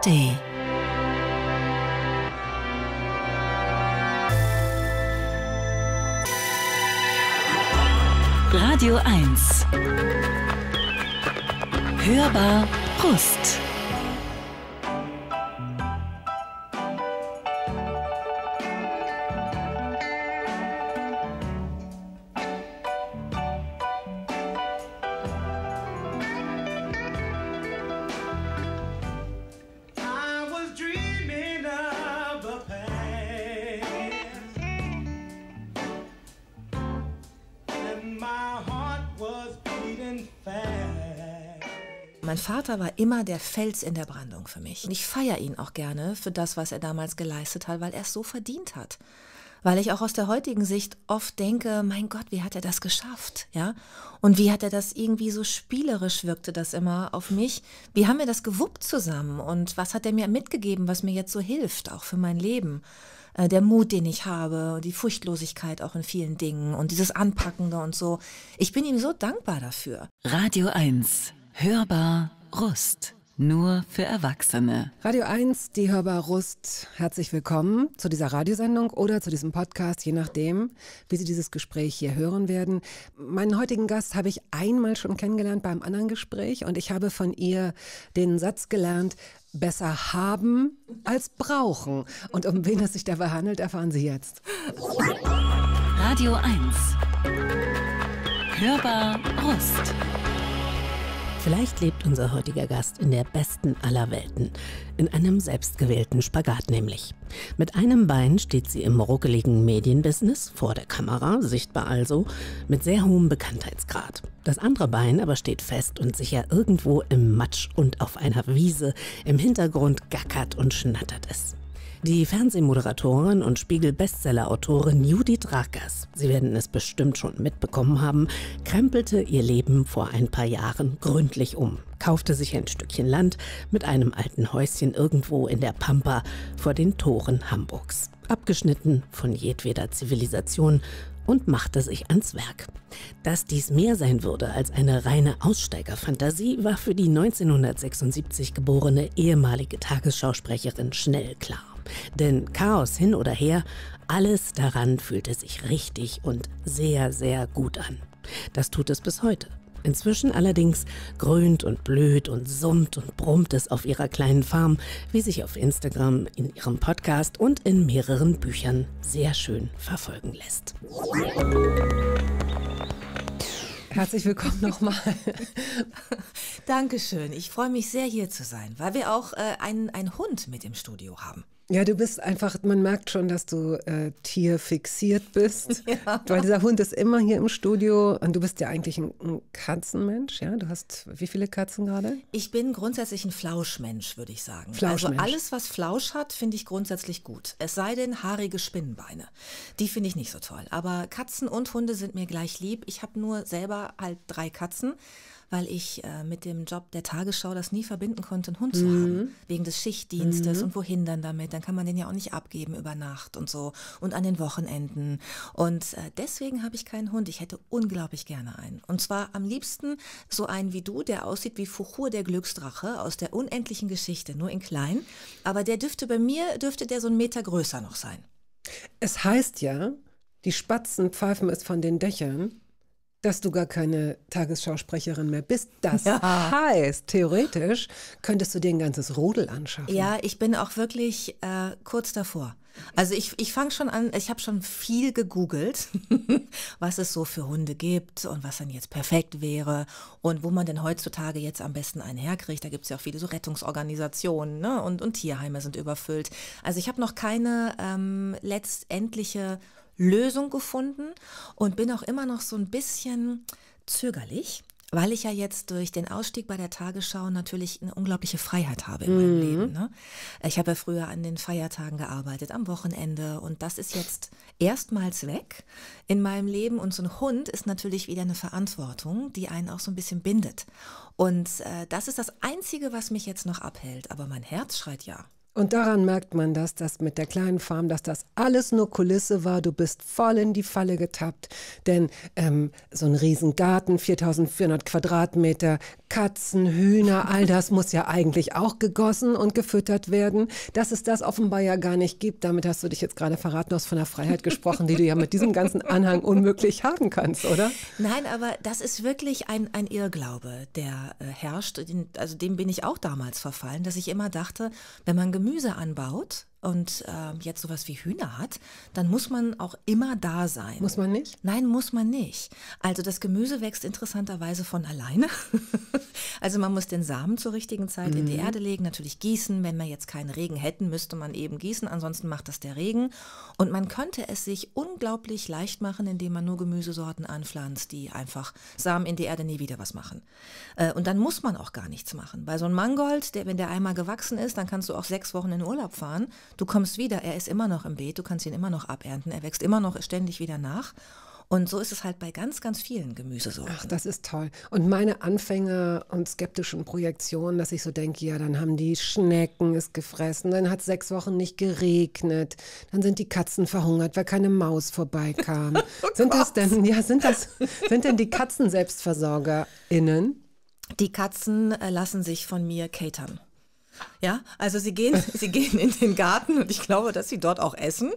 ARD. Radio 1. Hörbar Brust. Vater war immer der Fels in der Brandung für mich. Und ich feiere ihn auch gerne für das, was er damals geleistet hat, weil er es so verdient hat. Weil ich auch aus der heutigen Sicht oft denke, mein Gott, wie hat er das geschafft? Ja? Und wie hat er das irgendwie so spielerisch wirkte das immer auf mich? Wie haben wir das gewuppt zusammen? Und was hat er mir mitgegeben, was mir jetzt so hilft, auch für mein Leben? Äh, der Mut, den ich habe, die Furchtlosigkeit auch in vielen Dingen und dieses Anpackende und so. Ich bin ihm so dankbar dafür. Radio 1, hörbar Rust. Nur für Erwachsene. Radio 1, die Hörbar Rust. Herzlich willkommen zu dieser Radiosendung oder zu diesem Podcast, je nachdem, wie Sie dieses Gespräch hier hören werden. Meinen heutigen Gast habe ich einmal schon kennengelernt beim anderen Gespräch und ich habe von ihr den Satz gelernt, besser haben als brauchen. Und um wen es sich dabei handelt, erfahren Sie jetzt. Radio 1. Hörbar Rust. Vielleicht lebt unser heutiger Gast in der besten aller Welten, in einem selbstgewählten Spagat nämlich. Mit einem Bein steht sie im ruckeligen Medienbusiness, vor der Kamera, sichtbar also, mit sehr hohem Bekanntheitsgrad. Das andere Bein aber steht fest und sicher irgendwo im Matsch und auf einer Wiese, im Hintergrund gackert und schnattert es. Die Fernsehmoderatorin und Spiegel-Bestseller-Autorin Judith Rakers, Sie werden es bestimmt schon mitbekommen haben, krempelte ihr Leben vor ein paar Jahren gründlich um, kaufte sich ein Stückchen Land mit einem alten Häuschen irgendwo in der Pampa vor den Toren Hamburgs, abgeschnitten von jedweder Zivilisation und machte sich ans Werk. Dass dies mehr sein würde als eine reine Aussteigerfantasie, war für die 1976 geborene ehemalige Tagesschausprecherin schnell klar. Denn Chaos hin oder her, alles daran fühlte sich richtig und sehr, sehr gut an. Das tut es bis heute. Inzwischen allerdings grünt und blüht und summt und brummt es auf ihrer kleinen Farm, wie sich auf Instagram, in ihrem Podcast und in mehreren Büchern sehr schön verfolgen lässt. Herzlich willkommen nochmal. Dankeschön. Ich freue mich sehr, hier zu sein, weil wir auch äh, einen, einen Hund mit im Studio haben. Ja, du bist einfach, man merkt schon, dass du äh, tierfixiert bist, ja. weil dieser Hund ist immer hier im Studio und du bist ja eigentlich ein, ein Katzenmensch, ja? Du hast wie viele Katzen gerade? Ich bin grundsätzlich ein Flauschmensch, würde ich sagen. Also Flauschmensch. Also alles, was Flausch hat, finde ich grundsätzlich gut. Es sei denn haarige Spinnenbeine. Die finde ich nicht so toll. Aber Katzen und Hunde sind mir gleich lieb. Ich habe nur selber halt drei Katzen weil ich äh, mit dem Job der Tagesschau das nie verbinden konnte, einen Hund mhm. zu haben, wegen des Schichtdienstes mhm. und wohin dann damit, dann kann man den ja auch nicht abgeben über Nacht und so und an den Wochenenden. Und äh, deswegen habe ich keinen Hund. Ich hätte unglaublich gerne einen. Und zwar am liebsten so einen wie du, der aussieht wie Fuchur, der Glücksdrache aus der unendlichen Geschichte, nur in klein. Aber der dürfte bei mir, dürfte der so einen Meter größer noch sein. Es heißt ja, die Spatzen pfeifen es von den Dächern dass du gar keine Tagesschausprecherin mehr bist. Das ja. heißt, theoretisch könntest du dir ein ganzes Rudel anschaffen. Ja, ich bin auch wirklich äh, kurz davor. Also ich, ich fange schon an, ich habe schon viel gegoogelt, was es so für Hunde gibt und was dann jetzt perfekt wäre und wo man denn heutzutage jetzt am besten einen herkriegt. Da gibt es ja auch viele so Rettungsorganisationen ne? und, und Tierheime sind überfüllt. Also ich habe noch keine ähm, letztendliche Lösung gefunden und bin auch immer noch so ein bisschen zögerlich, weil ich ja jetzt durch den Ausstieg bei der Tagesschau natürlich eine unglaubliche Freiheit habe in mhm. meinem Leben. Ne? Ich habe ja früher an den Feiertagen gearbeitet, am Wochenende und das ist jetzt erstmals weg in meinem Leben und so ein Hund ist natürlich wieder eine Verantwortung, die einen auch so ein bisschen bindet. Und äh, das ist das Einzige, was mich jetzt noch abhält, aber mein Herz schreit ja. Und daran merkt man, dass das mit der kleinen Farm, dass das alles nur Kulisse war. Du bist voll in die Falle getappt. Denn ähm, so ein Riesengarten, 4400 Quadratmeter, Katzen, Hühner, all das muss ja eigentlich auch gegossen und gefüttert werden. Dass es das offenbar ja gar nicht gibt, damit hast du dich jetzt gerade verraten. Du hast von der Freiheit gesprochen, die du ja mit diesem ganzen Anhang unmöglich haben kannst, oder? Nein, aber das ist wirklich ein, ein Irrglaube, der äh, herrscht. Den, also dem bin ich auch damals verfallen, dass ich immer dachte, wenn man Gemüse Gemüse anbaut, und äh, jetzt sowas wie Hühner hat, dann muss man auch immer da sein. Muss man nicht? Nein, muss man nicht. Also das Gemüse wächst interessanterweise von alleine. also man muss den Samen zur richtigen Zeit mhm. in die mhm. Erde legen, natürlich gießen. Wenn wir jetzt keinen Regen hätten, müsste man eben gießen, ansonsten macht das der Regen. Und man könnte es sich unglaublich leicht machen, indem man nur Gemüsesorten anpflanzt, die einfach Samen in die Erde nie wieder was machen. Äh, und dann muss man auch gar nichts machen. Bei so einem Mangold, der, wenn der einmal gewachsen ist, dann kannst du auch sechs Wochen in Urlaub fahren Du kommst wieder, er ist immer noch im Beet, du kannst ihn immer noch abernten, er wächst immer noch ständig wieder nach. Und so ist es halt bei ganz, ganz vielen Gemüsesorten. Ach, das ist toll. Und meine Anfänger und skeptischen Projektionen, dass ich so denke, ja, dann haben die Schnecken es gefressen, dann hat es sechs Wochen nicht geregnet, dann sind die Katzen verhungert, weil keine Maus vorbeikam. oh sind das denn, ja, sind das, sind denn die Katzen SelbstversorgerInnen? Die Katzen äh, lassen sich von mir catern. Ja, also sie gehen, sie gehen in den Garten und ich glaube, dass sie dort auch essen,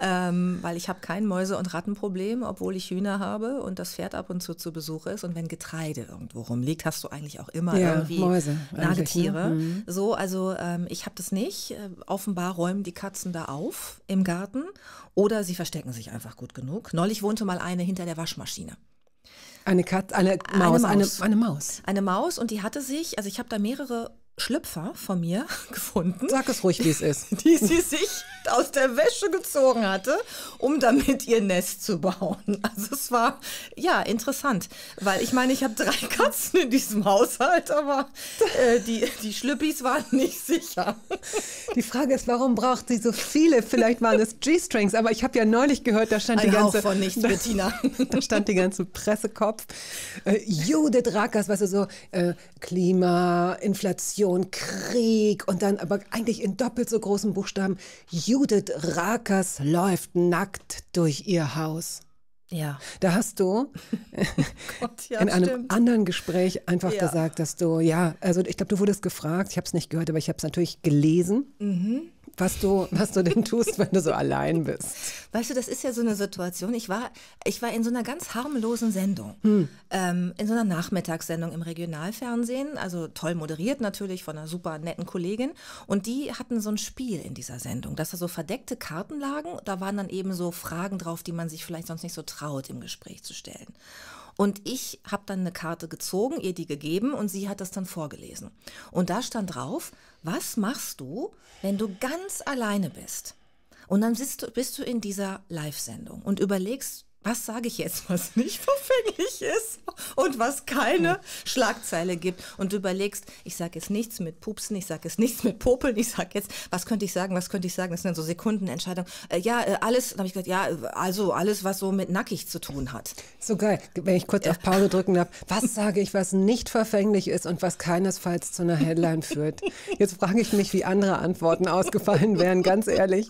ähm, weil ich habe kein Mäuse- und Rattenproblem, obwohl ich Hühner habe und das Pferd ab und zu zu Besuch ist. Und wenn Getreide irgendwo rumliegt, hast du eigentlich auch immer ja, irgendwie Mäuse, Nagetiere. Ne? Mhm. So, also ähm, ich habe das nicht. Äh, offenbar räumen die Katzen da auf im Garten oder sie verstecken sich einfach gut genug. Neulich wohnte mal eine hinter der Waschmaschine. Eine Katze, eine Maus, eine Maus. Eine, eine Maus. Eine Maus und die hatte sich, also ich habe da mehrere Schlüpfer von mir gefunden. Sag es ruhig, wie es ist. Die sie sich aus der Wäsche gezogen hatte, um damit ihr Nest zu bauen. Also es war ja interessant, weil ich meine, ich habe drei Katzen in diesem Haushalt, aber äh, die, die Schlüppis waren nicht sicher. Die Frage ist, warum braucht sie so viele? Vielleicht waren es G-Strings, aber ich habe ja neulich gehört, da stand Ein die ganze von nichts, da, Bettina. Da stand die ganze Pressekopf. Äh, Judith Rackers, weißt du so, äh, Klima, Inflation. Inflation, Krieg und dann aber eigentlich in doppelt so großen Buchstaben, Judith Rakers läuft nackt durch ihr Haus. Ja. Da hast du Gott, ja, in einem stimmt. anderen Gespräch einfach ja. gesagt, dass du, ja, also ich glaube, du wurdest gefragt, ich habe es nicht gehört, aber ich habe es natürlich gelesen. Mhm was du, was du denn tust, wenn du so allein bist. Weißt du, das ist ja so eine Situation. Ich war, ich war in so einer ganz harmlosen Sendung, hm. ähm, in so einer Nachmittagssendung im Regionalfernsehen, also toll moderiert natürlich von einer super netten Kollegin. Und die hatten so ein Spiel in dieser Sendung, dass da so verdeckte Karten lagen. Da waren dann eben so Fragen drauf, die man sich vielleicht sonst nicht so traut, im Gespräch zu stellen. Und ich habe dann eine Karte gezogen, ihr die gegeben und sie hat das dann vorgelesen. Und da stand drauf, was machst du, wenn du ganz alleine bist? Und dann bist du, bist du in dieser Live-Sendung und überlegst was sage ich jetzt, was nicht verfänglich ist und was keine Schlagzeile gibt. Und du überlegst, ich sage jetzt nichts mit Pupsen, ich sage jetzt nichts mit Popeln, ich sage jetzt, was könnte ich sagen, was könnte ich sagen. Das sind dann so Sekundenentscheidungen. Äh, ja, äh, alles, alles, habe ich gesagt, ja, also alles, was so mit nackig zu tun hat. So geil, wenn ich kurz auf Pause drücken darf. Was sage ich, was nicht verfänglich ist und was keinesfalls zu einer Headline führt? Jetzt frage ich mich, wie andere Antworten ausgefallen wären, ganz ehrlich.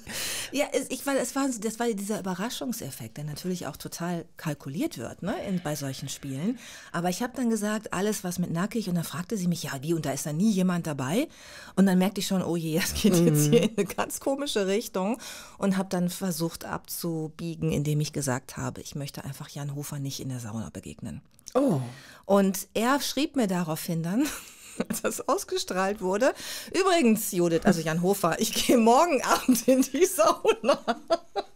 Ja, ich, weil war, das war dieser Überraschungseffekt, der natürlich auch total kalkuliert wird ne, in, bei solchen Spielen. Aber ich habe dann gesagt, alles was mit nackig und dann fragte sie mich, ja wie und da ist dann nie jemand dabei. Und dann merkte ich schon, oh je, das geht jetzt mhm. hier in eine ganz komische Richtung und habe dann versucht abzubiegen, indem ich gesagt habe, ich möchte einfach Jan Hofer nicht in der Sauna begegnen. Oh. Und er schrieb mir daraufhin dann, als das ausgestrahlt wurde. Übrigens, Judith, also Jan Hofer, ich gehe morgen Abend in die Sauna.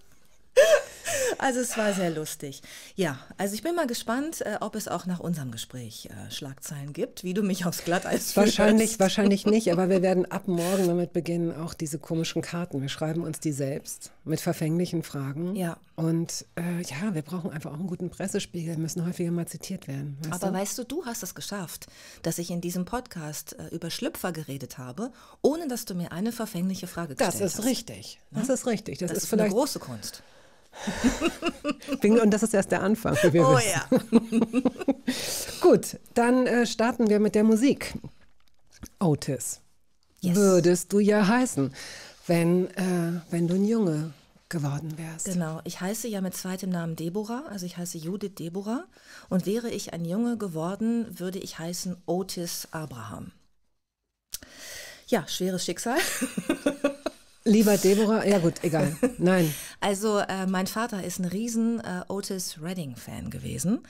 Also es war sehr lustig. Ja, also ich bin mal gespannt, äh, ob es auch nach unserem Gespräch äh, Schlagzeilen gibt, wie du mich aufs Glatteis Wahrscheinlich, führst. wahrscheinlich nicht, aber wir werden ab morgen damit beginnen, auch diese komischen Karten. Wir schreiben uns die selbst mit verfänglichen Fragen. Ja. Und äh, ja, wir brauchen einfach auch einen guten Pressespiegel, müssen häufiger mal zitiert werden. Weißt aber du? weißt du, du hast es geschafft, dass ich in diesem Podcast äh, über Schlüpfer geredet habe, ohne dass du mir eine verfängliche Frage gestellt hast. Das ist richtig. Das ist richtig. Das, das ist, ist vielleicht eine große Kunst. Und das ist erst der Anfang, wie wir oh, wissen. Ja. Gut, dann äh, starten wir mit der Musik. Otis. Yes. Würdest du ja heißen, wenn, äh, wenn du ein Junge geworden wärst. Genau, ich heiße ja mit zweitem Namen Deborah, also ich heiße Judith Deborah. Und wäre ich ein Junge geworden, würde ich heißen Otis Abraham. Ja, schweres Schicksal. Lieber Deborah, ja gut, egal. Nein. Also äh, mein Vater ist ein riesen äh, Otis Redding-Fan gewesen.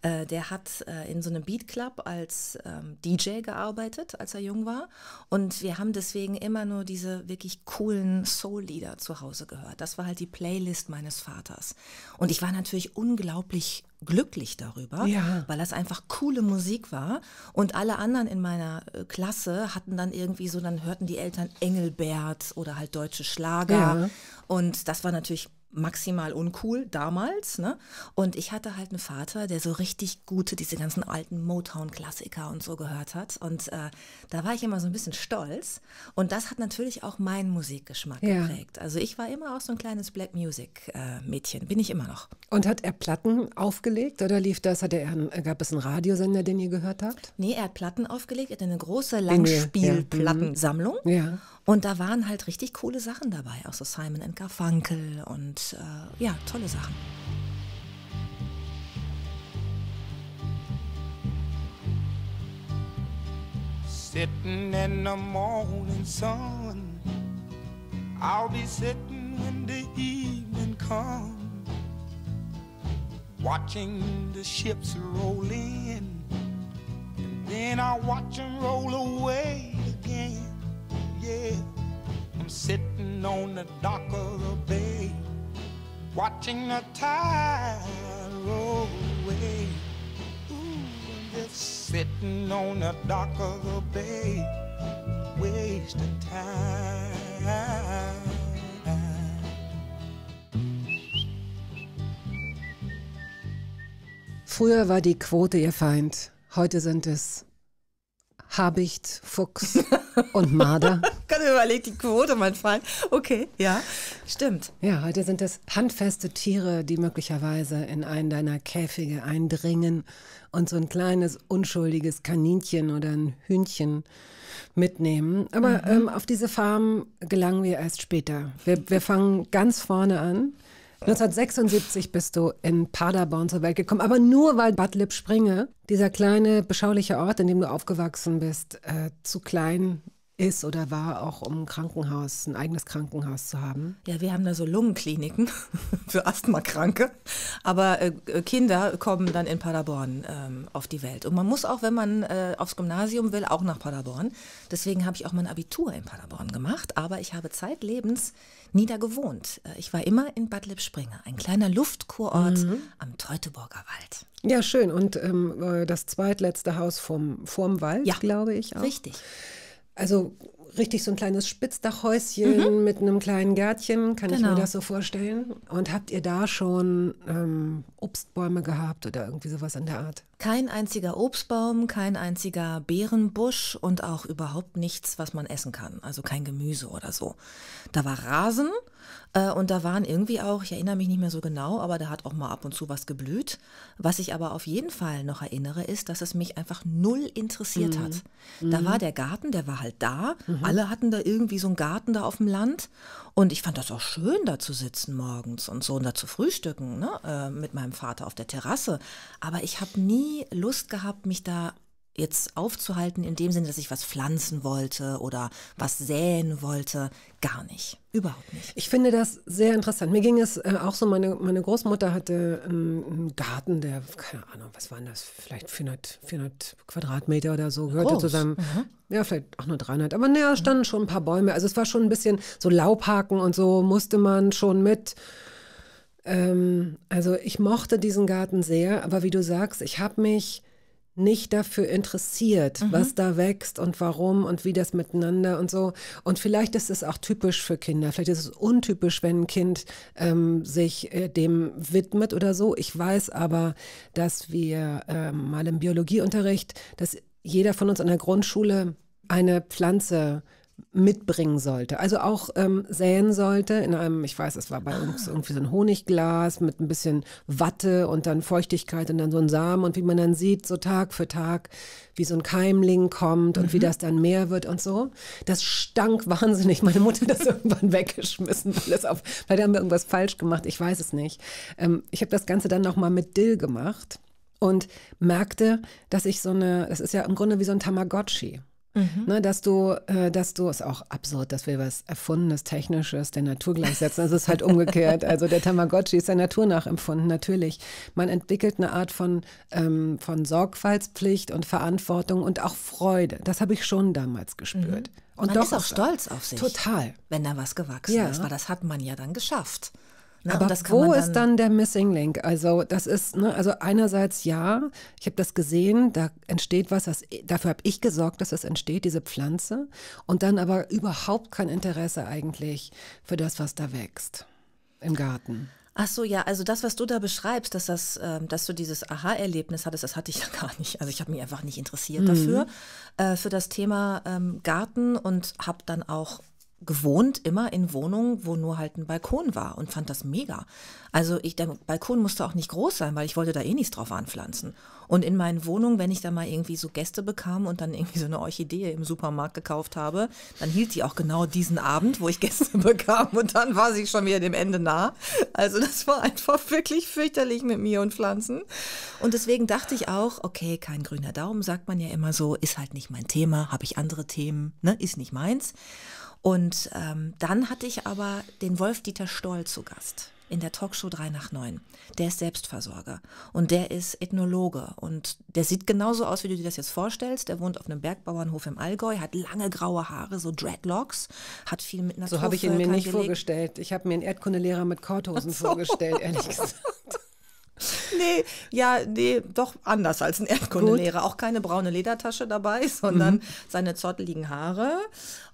Äh, der hat äh, in so einem Beat Club als ähm, DJ gearbeitet, als er jung war. Und wir haben deswegen immer nur diese wirklich coolen Soul-Lieder zu Hause gehört. Das war halt die Playlist meines Vaters. Und ich war natürlich unglaublich glücklich darüber, ja. weil das einfach coole Musik war. Und alle anderen in meiner äh, Klasse hatten dann irgendwie so, dann hörten die Eltern Engelbert oder halt deutsche Schlager. Ja. Und das war natürlich maximal uncool damals. Ne? Und ich hatte halt einen Vater, der so richtig gute, diese ganzen alten Motown-Klassiker und so gehört hat. Und äh, da war ich immer so ein bisschen stolz. Und das hat natürlich auch meinen Musikgeschmack ja. geprägt. Also ich war immer auch so ein kleines Black Music-Mädchen, äh, bin ich immer noch. Und hat er Platten aufgelegt oder lief das? Hat er, ähm, gab es einen Radiosender, den ihr gehört habt? Nee, er hat Platten aufgelegt, er hat eine große Langspielplattensammlung. Mhm. Ja. ja. Und da waren halt richtig coole Sachen dabei, auch so Simon and Garfunkel und äh, ja, tolle Sachen. Sitting in the morning sun, I'll be sitting when the evening comes. watching the ships roll in, and then I'll watch them roll away again yeah. I'm sitting on the dock of the bay, watching the tide roll away. Ooh, I'm just sitting on the dock of the bay, wasting time. Früher war die Quote ihr Feind, heute sind es Habicht, Fuchs und Marder. Kann überlegen, die Quote mein Freund. Okay, ja, stimmt. Ja, heute sind es handfeste Tiere, die möglicherweise in einen deiner Käfige eindringen und so ein kleines unschuldiges Kaninchen oder ein Hühnchen mitnehmen. Aber mhm. ähm, auf diese Farm gelangen wir erst später. Wir, wir fangen ganz vorne an. 1976 bist du in Paderborn zur Welt gekommen, aber nur weil Bad Lippspringe, dieser kleine, beschauliche Ort, in dem du aufgewachsen bist, äh, zu klein ist oder war, auch um ein Krankenhaus, ein eigenes Krankenhaus zu haben? Ja, wir haben da so Lungenkliniken für Asthmakranke. Aber äh, äh, Kinder kommen dann in Paderborn ähm, auf die Welt. Und man muss auch, wenn man äh, aufs Gymnasium will, auch nach Paderborn. Deswegen habe ich auch mein Abitur in Paderborn gemacht. Aber ich habe zeitlebens nie da gewohnt. Äh, ich war immer in Bad Lippspringer, ein kleiner Luftkurort mhm. am Teutoburger Wald. Ja, schön. Und ähm, äh, das zweitletzte Haus vom, vorm Wald, ja, glaube ich auch. Richtig also richtig so ein kleines Spitzdachhäuschen mhm. mit einem kleinen Gärtchen, kann genau. ich mir genau. das so vorstellen. Und habt ihr da schon ähm, Obstbäume gehabt oder irgendwie sowas in der Art? Kein einziger Obstbaum, kein einziger Beerenbusch und auch überhaupt nichts, was man essen kann. Also kein Gemüse oder so. Da war Rasen äh, und da waren irgendwie auch, ich erinnere mich nicht mehr so genau, aber da hat auch mal ab und zu was geblüht. Was ich aber auf jeden Fall noch erinnere, ist, dass es mich einfach null interessiert mhm. hat. Da mhm. war der Garten, der war halt da. Mhm. Alle hatten da irgendwie so einen Garten da auf dem Land. Und ich fand das auch schön, da zu sitzen morgens und so und da zu frühstücken ne? Äh, mit meinem Vater auf der Terrasse. Aber ich habe nie Lust gehabt, mich da jetzt aufzuhalten in dem Sinne, dass ich was pflanzen wollte oder was säen wollte. Gar nicht. Überhaupt nicht. Ich finde das sehr interessant. Mir ging es äh, auch so, meine, meine Großmutter hatte ähm, einen Garten, der, keine Ahnung, was waren das, vielleicht 400, 400 Quadratmeter oder so, gehörte Groß. zusammen. Mhm. Ja, vielleicht auch nur 300, aber naja, standen mhm. schon ein paar Bäume. Also es war schon ein bisschen so Laubhaken und so musste man schon mit ähm, also ich mochte diesen Garten sehr, aber wie du sagst, ich habe mich nicht dafür interessiert, mhm. was da wächst und warum und wie das miteinander und so. Und vielleicht ist es auch typisch für Kinder. Vielleicht ist es untypisch, wenn ein Kind ähm, sich äh, dem widmet oder so. Ich weiß aber, dass wir äh, mal im Biologieunterricht, dass jeder von uns in der Grundschule eine Pflanze äh, mitbringen sollte. Also auch ähm, säen sollte in einem, ich weiß, es war bei ah. uns irgendwie so ein Honigglas mit ein bisschen Watte und dann Feuchtigkeit und dann so ein Samen und wie man dann sieht, so Tag für Tag, wie so ein Keimling kommt und mhm. wie das dann mehr wird und so. Das stank wahnsinnig. Meine Mutter hat das irgendwann weggeschmissen, weil das auf, vielleicht haben wir irgendwas falsch gemacht, ich weiß es nicht. Ähm, ich habe das Ganze dann nochmal mit Dill gemacht und merkte, dass ich so eine, das ist ja im Grunde wie so ein Tamagotchi. Mhm. Ne, dass du, äh, dass du, ist auch absurd, dass wir was Erfundenes, Technisches der Natur gleichsetzen. Also es ist halt umgekehrt. Also der Tamagotchi ist der Natur nachempfunden, natürlich. Man entwickelt eine Art von, ähm, von Sorgfaltspflicht und Verantwortung und auch Freude. Das habe ich schon damals gespürt. Mhm. Und man doch ist auch stolz auf sich. Total. Wenn da was gewachsen ja. ist, weil das hat man ja dann geschafft. Ne? Aber wo dann ist dann der Missing Link? Also das ist, ne, also einerseits ja, ich habe das gesehen, da entsteht was, das, dafür habe ich gesorgt, dass das entsteht, diese Pflanze, und dann aber überhaupt kein Interesse eigentlich für das, was da wächst im Garten. Ach so, ja, also das, was du da beschreibst, dass, das, äh, dass du dieses Aha-Erlebnis hattest, das hatte ich ja gar nicht. Also ich habe mich einfach nicht interessiert mhm. dafür, äh, für das Thema ähm, Garten und habe dann auch gewohnt immer in Wohnungen, wo nur halt ein Balkon war und fand das mega. Also ich, der Balkon musste auch nicht groß sein, weil ich wollte da eh nichts drauf anpflanzen. Und in meinen Wohnungen, wenn ich da mal irgendwie so Gäste bekam und dann irgendwie so eine Orchidee im Supermarkt gekauft habe, dann hielt die auch genau diesen Abend, wo ich Gäste bekam und dann war sie schon wieder dem Ende nah. Also das war einfach wirklich fürchterlich mit mir und Pflanzen. Und deswegen dachte ich auch, okay, kein grüner Daumen, sagt man ja immer so, ist halt nicht mein Thema, habe ich andere Themen, ne, ist nicht meins. Und ähm, dann hatte ich aber den Wolf-Dieter Stoll zu Gast in der Talkshow 3 nach 9. Der ist Selbstversorger und der ist Ethnologe und der sieht genauso aus, wie du dir das jetzt vorstellst. Der wohnt auf einem Bergbauernhof im Allgäu, hat lange graue Haare, so Dreadlocks, hat viel mit Natur. So habe ich ihn mir nicht gelegt. vorgestellt. Ich habe mir einen Erdkundelehrer mit Korthosen so. vorgestellt, ehrlich gesagt. nee, ja, nee, doch anders als ein Erdkundelehrer. Auch keine braune Ledertasche dabei, sondern mhm. seine zotteligen Haare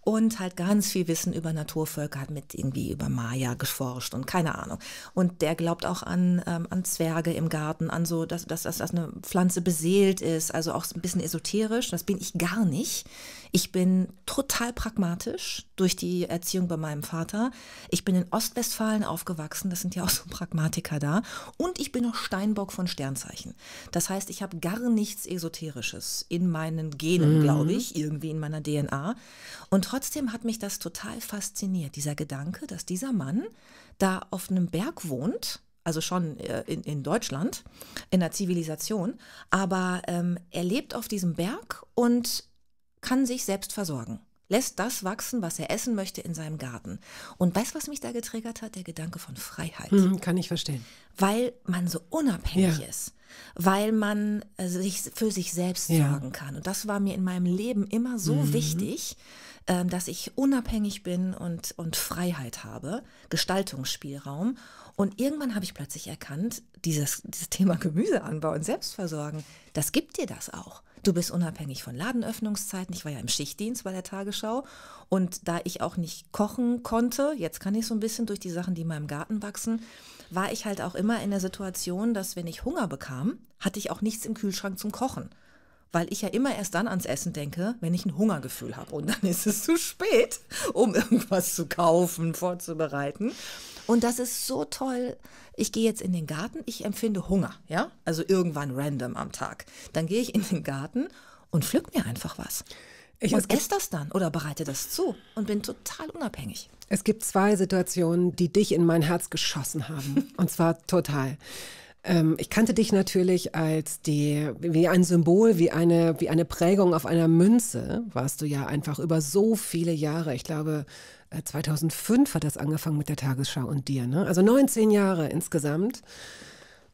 und halt ganz viel Wissen über Naturvölker, hat mit irgendwie über Maya geforscht und keine Ahnung. Und der glaubt auch an, ähm, an Zwerge im Garten, an so, dass, dass, dass, dass eine Pflanze beseelt ist, also auch ein bisschen esoterisch. Das bin ich gar nicht. Ich bin total pragmatisch durch die Erziehung bei meinem Vater. Ich bin in Ostwestfalen aufgewachsen, das sind ja auch so Pragmatiker da. Und ich bin noch Steinbock von Sternzeichen. Das heißt, ich habe gar nichts Esoterisches in meinen Genen, mhm. glaube ich, irgendwie in meiner DNA. Und trotzdem hat mich das total fasziniert, dieser Gedanke, dass dieser Mann da auf einem Berg wohnt, also schon äh, in, in, Deutschland, in der Zivilisation, aber ähm, er lebt auf diesem Berg und kann sich selbst versorgen, lässt das wachsen, was er essen möchte in seinem Garten. Und weißt du, was mich da getriggert hat? Der Gedanke von Freiheit. Hm, kann ich verstehen. Weil man so unabhängig ja. ist, weil man äh, sich für sich selbst ja. sorgen kann. Und das war mir in meinem Leben immer so mhm. wichtig, äh, dass ich unabhängig bin und, und Freiheit habe, Gestaltungsspielraum. Und irgendwann habe ich plötzlich erkannt, dieses, dieses Thema Gemüseanbau und Selbstversorgen, das gibt dir das auch. Du bist unabhängig von Ladenöffnungszeiten. Ich war ja im Schichtdienst bei der Tagesschau. Und da ich auch nicht kochen konnte, jetzt kann ich so ein bisschen durch die Sachen, die in meinem Garten wachsen, war ich halt auch immer in der Situation, dass wenn ich Hunger bekam, hatte ich auch nichts im Kühlschrank zum Kochen. Weil ich ja immer erst dann ans Essen denke, wenn ich ein Hungergefühl habe. Und dann ist es zu spät, um irgendwas zu kaufen, vorzubereiten. Und das ist so toll. Ich gehe jetzt in den Garten, ich empfinde Hunger, ja? Also irgendwann random am Tag. Dann gehe ich in den Garten und pflück mir einfach was. Ich, und esse das dann oder bereite das zu und bin total unabhängig. Es gibt zwei Situationen, die dich in mein Herz geschossen haben. und zwar total ähm, ich kannte dich natürlich als die, wie ein Symbol, wie eine, wie eine Prägung auf einer Münze, warst du ja einfach über so viele Jahre. Ich glaube, 2005 äh, hat das angefangen mit der Tagesschau und dir, ne? Also 19 Jahre insgesamt.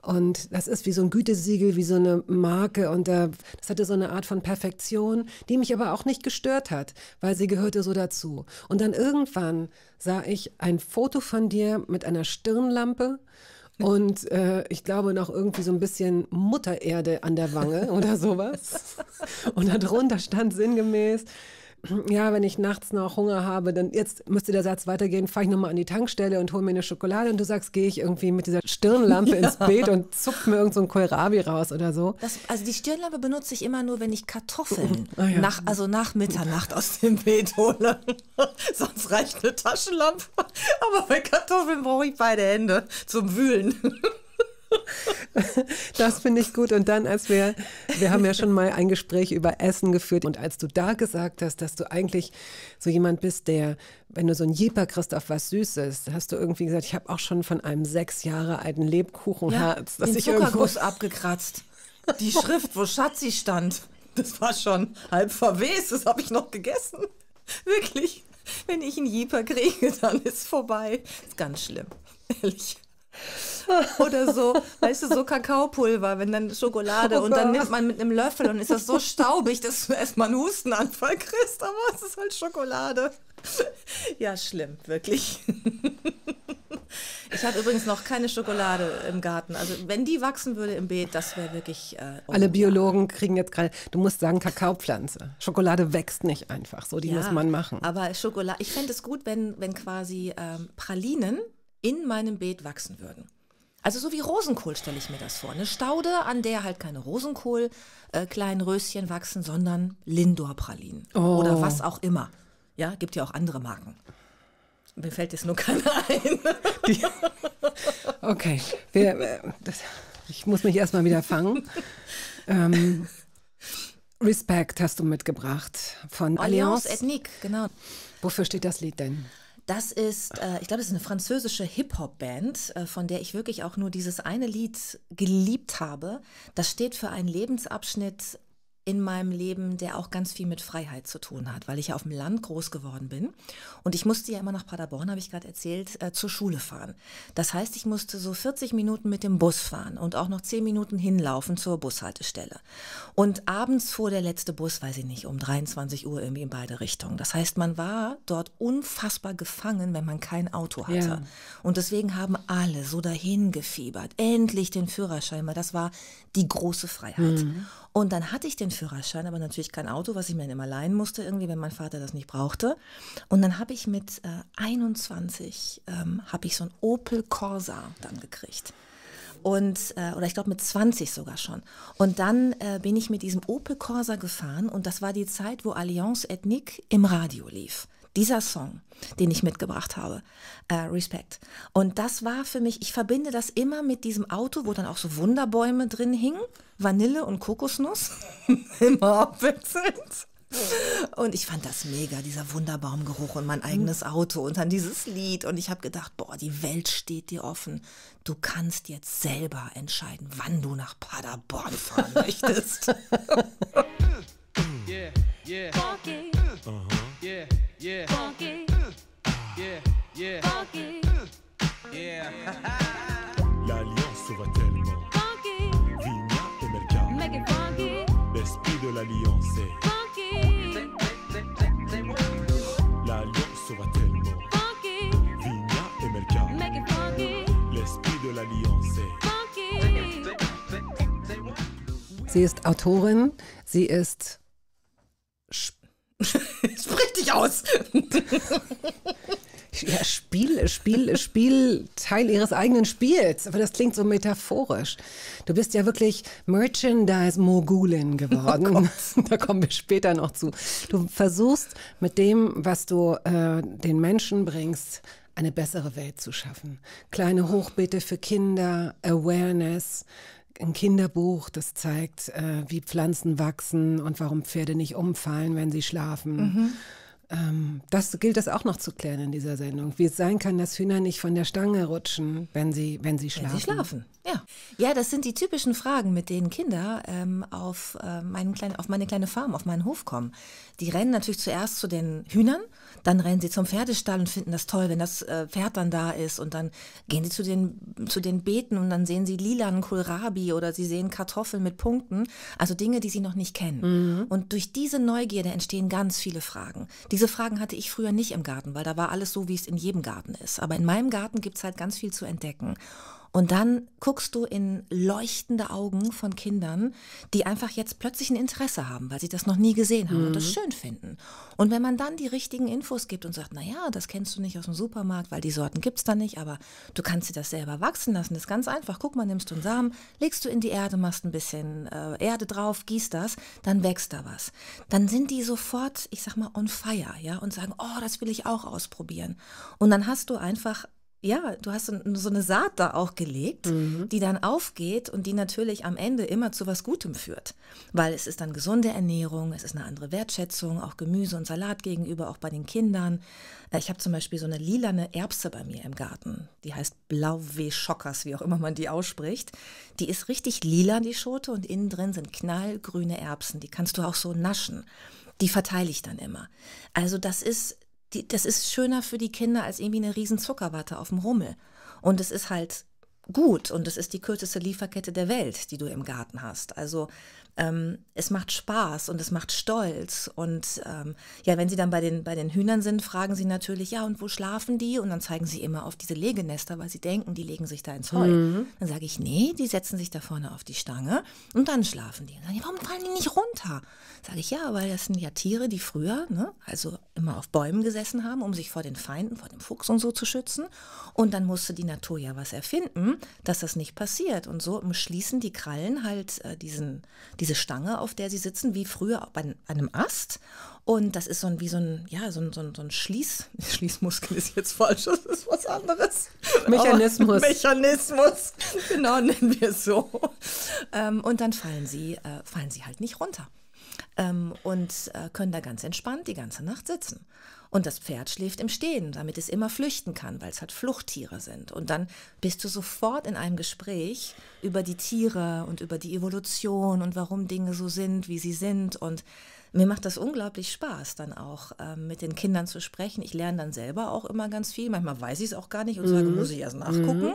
Und das ist wie so ein Gütesiegel, wie so eine Marke. Und äh, das hatte so eine Art von Perfektion, die mich aber auch nicht gestört hat, weil sie gehörte so dazu. Und dann irgendwann sah ich ein Foto von dir mit einer Stirnlampe hm. und äh, ich glaube noch irgendwie so ein bisschen Muttererde an der Wange oder sowas. Und darunter stand sinngemäß, ja, wenn ich nachts noch Hunger habe, dann jetzt müsste der Satz weitergehen, fahre ich nochmal an die Tankstelle und hole mir eine Schokolade und du sagst, gehe ich irgendwie mit dieser Stirnlampe ja. ins Bild und zuck mir irgendein so Kohlrabi raus oder so. Das, also die Stirnlampe benutze ich immer nur, wenn ich Kartoffeln, oh, ja. nach, also nach Mitternacht aus dem Beet hole. Sonst reicht eine Taschenlampe. Aber bei Kartoffeln brauche ich beide Hände zum Wühlen. das finde ich gut. Und dann, als wir, wir haben ja schon mal ein Gespräch über Essen geführt und als du da gesagt hast, dass du eigentlich so jemand bist, der, wenn du so ein Jeeper kriegst auf was Süßes, hast du irgendwie gesagt, ich habe auch schon von einem sechs Jahre alten Lebkuchenherz, ja, dass ich Zuckerguss abgekratzt. Die Schrift, wo Schatzi stand, das war schon halb verwest, das habe ich noch gegessen. Wirklich. Wenn ich einen Jeeper kriege, dann ist vorbei. Ist ganz schlimm, ehrlich. Oder so, weißt du, so Kakaopulver, wenn dann Schokolade oh und dann nimmt man mit einem Löffel und ist das so staubig, dass du erstmal einen Hustenanfall kriegst, aber es ist halt Schokolade. Ja, schlimm, wirklich. Ich habe übrigens noch keine Schokolade im Garten. Also wenn die wachsen würde im Beet, das wäre wirklich. Äh, oh, Alle Biologen kriegen jetzt gerade. Du musst sagen Kakaopflanze. Schokolade wächst nicht einfach. So die ja, muss man machen. Aber Schokolade. Ich fände es gut, wenn wenn quasi ähm, Pralinen in meinem Beet wachsen würden. Also so wie Rosenkohl stelle ich mir das vor. Eine Staude, an der halt keine Rosenkohl äh, kleinen Röschen wachsen, sondern Lindorpralin oh. oder was auch immer. Ja, gibt ja auch andere Marken. Mir fällt jetzt nur keiner ein. Die, okay, Wir, äh, das, ich muss mich erstmal wieder fangen. Ähm, Respect hast du mitgebracht von Allianz Ethnique, genau. Wofür steht das Lied denn? Das ist, äh, ich glaube, das ist eine französische Hip-Hop-Band, äh, von der ich wirklich auch nur dieses eine Lied geliebt habe. Das steht für einen Lebensabschnitt, in meinem Leben, der auch ganz viel mit Freiheit zu tun hat, weil ich ja auf dem Land groß geworden bin. Und ich musste ja immer nach Paderborn, habe ich gerade erzählt, äh, zur Schule fahren. Das heißt, ich musste so 40 Minuten mit dem Bus fahren und auch noch 10 Minuten hinlaufen zur Bushaltestelle. Und abends fuhr der letzte Bus, weiß ich nicht, um 23 Uhr irgendwie in beide Richtungen. Das heißt, man war dort unfassbar gefangen, wenn man kein Auto hatte. Ja. Und deswegen haben alle so dahin gefiebert. Endlich den Führerschein, weil das war die große Freiheit. Mhm. Und dann hatte ich den Führerschein, aber natürlich kein Auto, was ich mir dann immer leihen musste, irgendwie, wenn mein Vater das nicht brauchte. Und dann habe ich mit äh, 21 ähm, habe ich so einen Opel Corsa dann gekriegt. Und, äh, oder ich glaube mit 20 sogar schon. Und dann äh, bin ich mit diesem Opel Corsa gefahren und das war die Zeit, wo Allianz Ethnique im Radio lief. Dieser Song, den ich mitgebracht habe, äh, Respect. Und das war für mich, ich verbinde das immer mit diesem Auto, wo dann auch so Wunderbäume drin hingen, Vanille und Kokosnuss, immer abwechselnd. Und ich fand das mega, dieser Wunderbaumgeruch und mein mhm. eigenes Auto und dann dieses Lied. Und ich habe gedacht, boah, die Welt steht dir offen. Du kannst jetzt selber entscheiden, wann du nach Paderborn fahren möchtest. yeah, yeah. L'alliance va tellement. Funky. L'esprit de l'alliance est. L'esprit de l'alliance est. Sie ist Autorin, sie ist. dich aus! ja, Spiel, Spiel, Spiel, Teil ihres eigenen Spiels. Aber das klingt so metaphorisch. Du bist ja wirklich Merchandise-Mogulin oh geworden. Oh da kommen wir später noch zu. Du versuchst mit dem, was du äh, den Menschen bringst, eine bessere Welt zu schaffen. Kleine Hochbeete für Kinder, Awareness, ein Kinderbuch, das zeigt, äh, wie Pflanzen wachsen und warum Pferde nicht umfallen, wenn sie schlafen. Mhm. Ähm, das gilt es auch noch zu klären in dieser Sendung, wie es sein kann, dass Hühner nicht von der Stange rutschen, wenn sie, wenn sie schlafen. Wenn sie schlafen, ja. Ja, das sind die typischen Fragen, mit denen Kinder ähm, auf, äh, meinen kleinen, auf meine kleine Farm, auf meinen Hof kommen. Die rennen natürlich zuerst zu den Hühnern dann rennen sie zum Pferdestall und finden das toll, wenn das äh, Pferd dann da ist. Und dann gehen sie zu den, zu den Beeten und dann sehen sie lilanen Kohlrabi oder sie sehen Kartoffeln mit Punkten. Also Dinge, die sie noch nicht kennen. Mhm. Und durch diese Neugierde entstehen ganz viele Fragen. Diese Fragen hatte ich früher nicht im Garten, weil da war alles so, wie es in jedem Garten ist. Aber in meinem Garten gibt es halt ganz viel zu entdecken. Und dann guckst du in leuchtende Augen von Kindern, die einfach jetzt plötzlich ein Interesse haben, weil sie das noch nie gesehen haben mhm. und das mhm. schön finden. Und wenn man dann die richtigen Infos gibt und sagt, naja, das kennst du nicht aus dem Supermarkt, weil die Sorten gibt es da nicht, aber du kannst dir das selber wachsen lassen. Das ist ganz einfach. Guck mal, nimmst du einen Samen, legst du in die Erde, machst ein bisschen äh, Erde drauf, gießt das, dann wächst da was. Dann sind die sofort, ich sag mal, on fire, ja, und sagen, oh, das will ich auch ausprobieren. Und dann hast du einfach ja, du hast so eine Saat da auch gelegt, mhm. die dann aufgeht und die natürlich am Ende immer zu was Gutem führt. Weil es ist dann gesunde Ernährung, es ist eine andere Wertschätzung, auch Gemüse und Salat gegenüber, auch bei den Kindern. Äh, ich habe zum Beispiel so eine lilane Erbse bei mir im Garten. Die heißt Blauweh-Schockers, wie auch immer man die ausspricht. Die ist richtig lila, die Schote, und innen drin sind knallgrüne Erbsen. Die kannst du auch so naschen die verteile ich dann immer. Also das ist die, das ist schöner für die Kinder als irgendwie eine riesen Zuckerwatte auf dem Rummel. Und es ist halt gut und es ist die kürzeste Lieferkette der Welt, die du im Garten hast. Also ähm, es macht Spaß und es macht Stolz. Und ähm, ja, wenn sie dann bei den, bei den Hühnern sind, fragen sie natürlich, ja, und wo schlafen die? Und dann zeigen sie immer auf diese Legenester, weil sie denken, die legen sich da ins Heu. Mhm. Dann sage ich, nee, die setzen sich da vorne auf die Stange und dann schlafen die. Und dann, ich, warum fallen die nicht runter? Sage ich, ja, weil das sind ja Tiere, die früher, ne, also immer auf Bäumen gesessen haben, um sich vor den Feinden, vor dem Fuchs und so zu schützen. Und dann musste die Natur ja was erfinden, dass das nicht passiert. Und so umschließen die Krallen halt äh, diesen, diese Stange, auf der sie sitzen, wie früher bei einem Ast. Und das ist so ein, wie so ein, ja, so ein, so ein, so ein Schließ, Schließmuskel ist jetzt falsch, das ist was anderes. Mechanismus. Aber Mechanismus, genau, nennen wir es so. Ähm, und dann fallen sie, äh, fallen sie halt nicht runter ähm, und äh, können da ganz entspannt die ganze Nacht sitzen. Und das Pferd schläft im Stehen, damit es immer flüchten kann, weil es halt Fluchttiere sind. Und dann bist du sofort in einem Gespräch über die Tiere und über die Evolution und warum Dinge so sind, wie sie sind. Und mir macht das unglaublich Spaß, dann auch ähm, mit den Kindern zu sprechen. Ich lerne dann selber auch immer ganz viel. Manchmal weiß ich es auch gar nicht und mhm. sage, muss ich erst nachgucken. Mhm.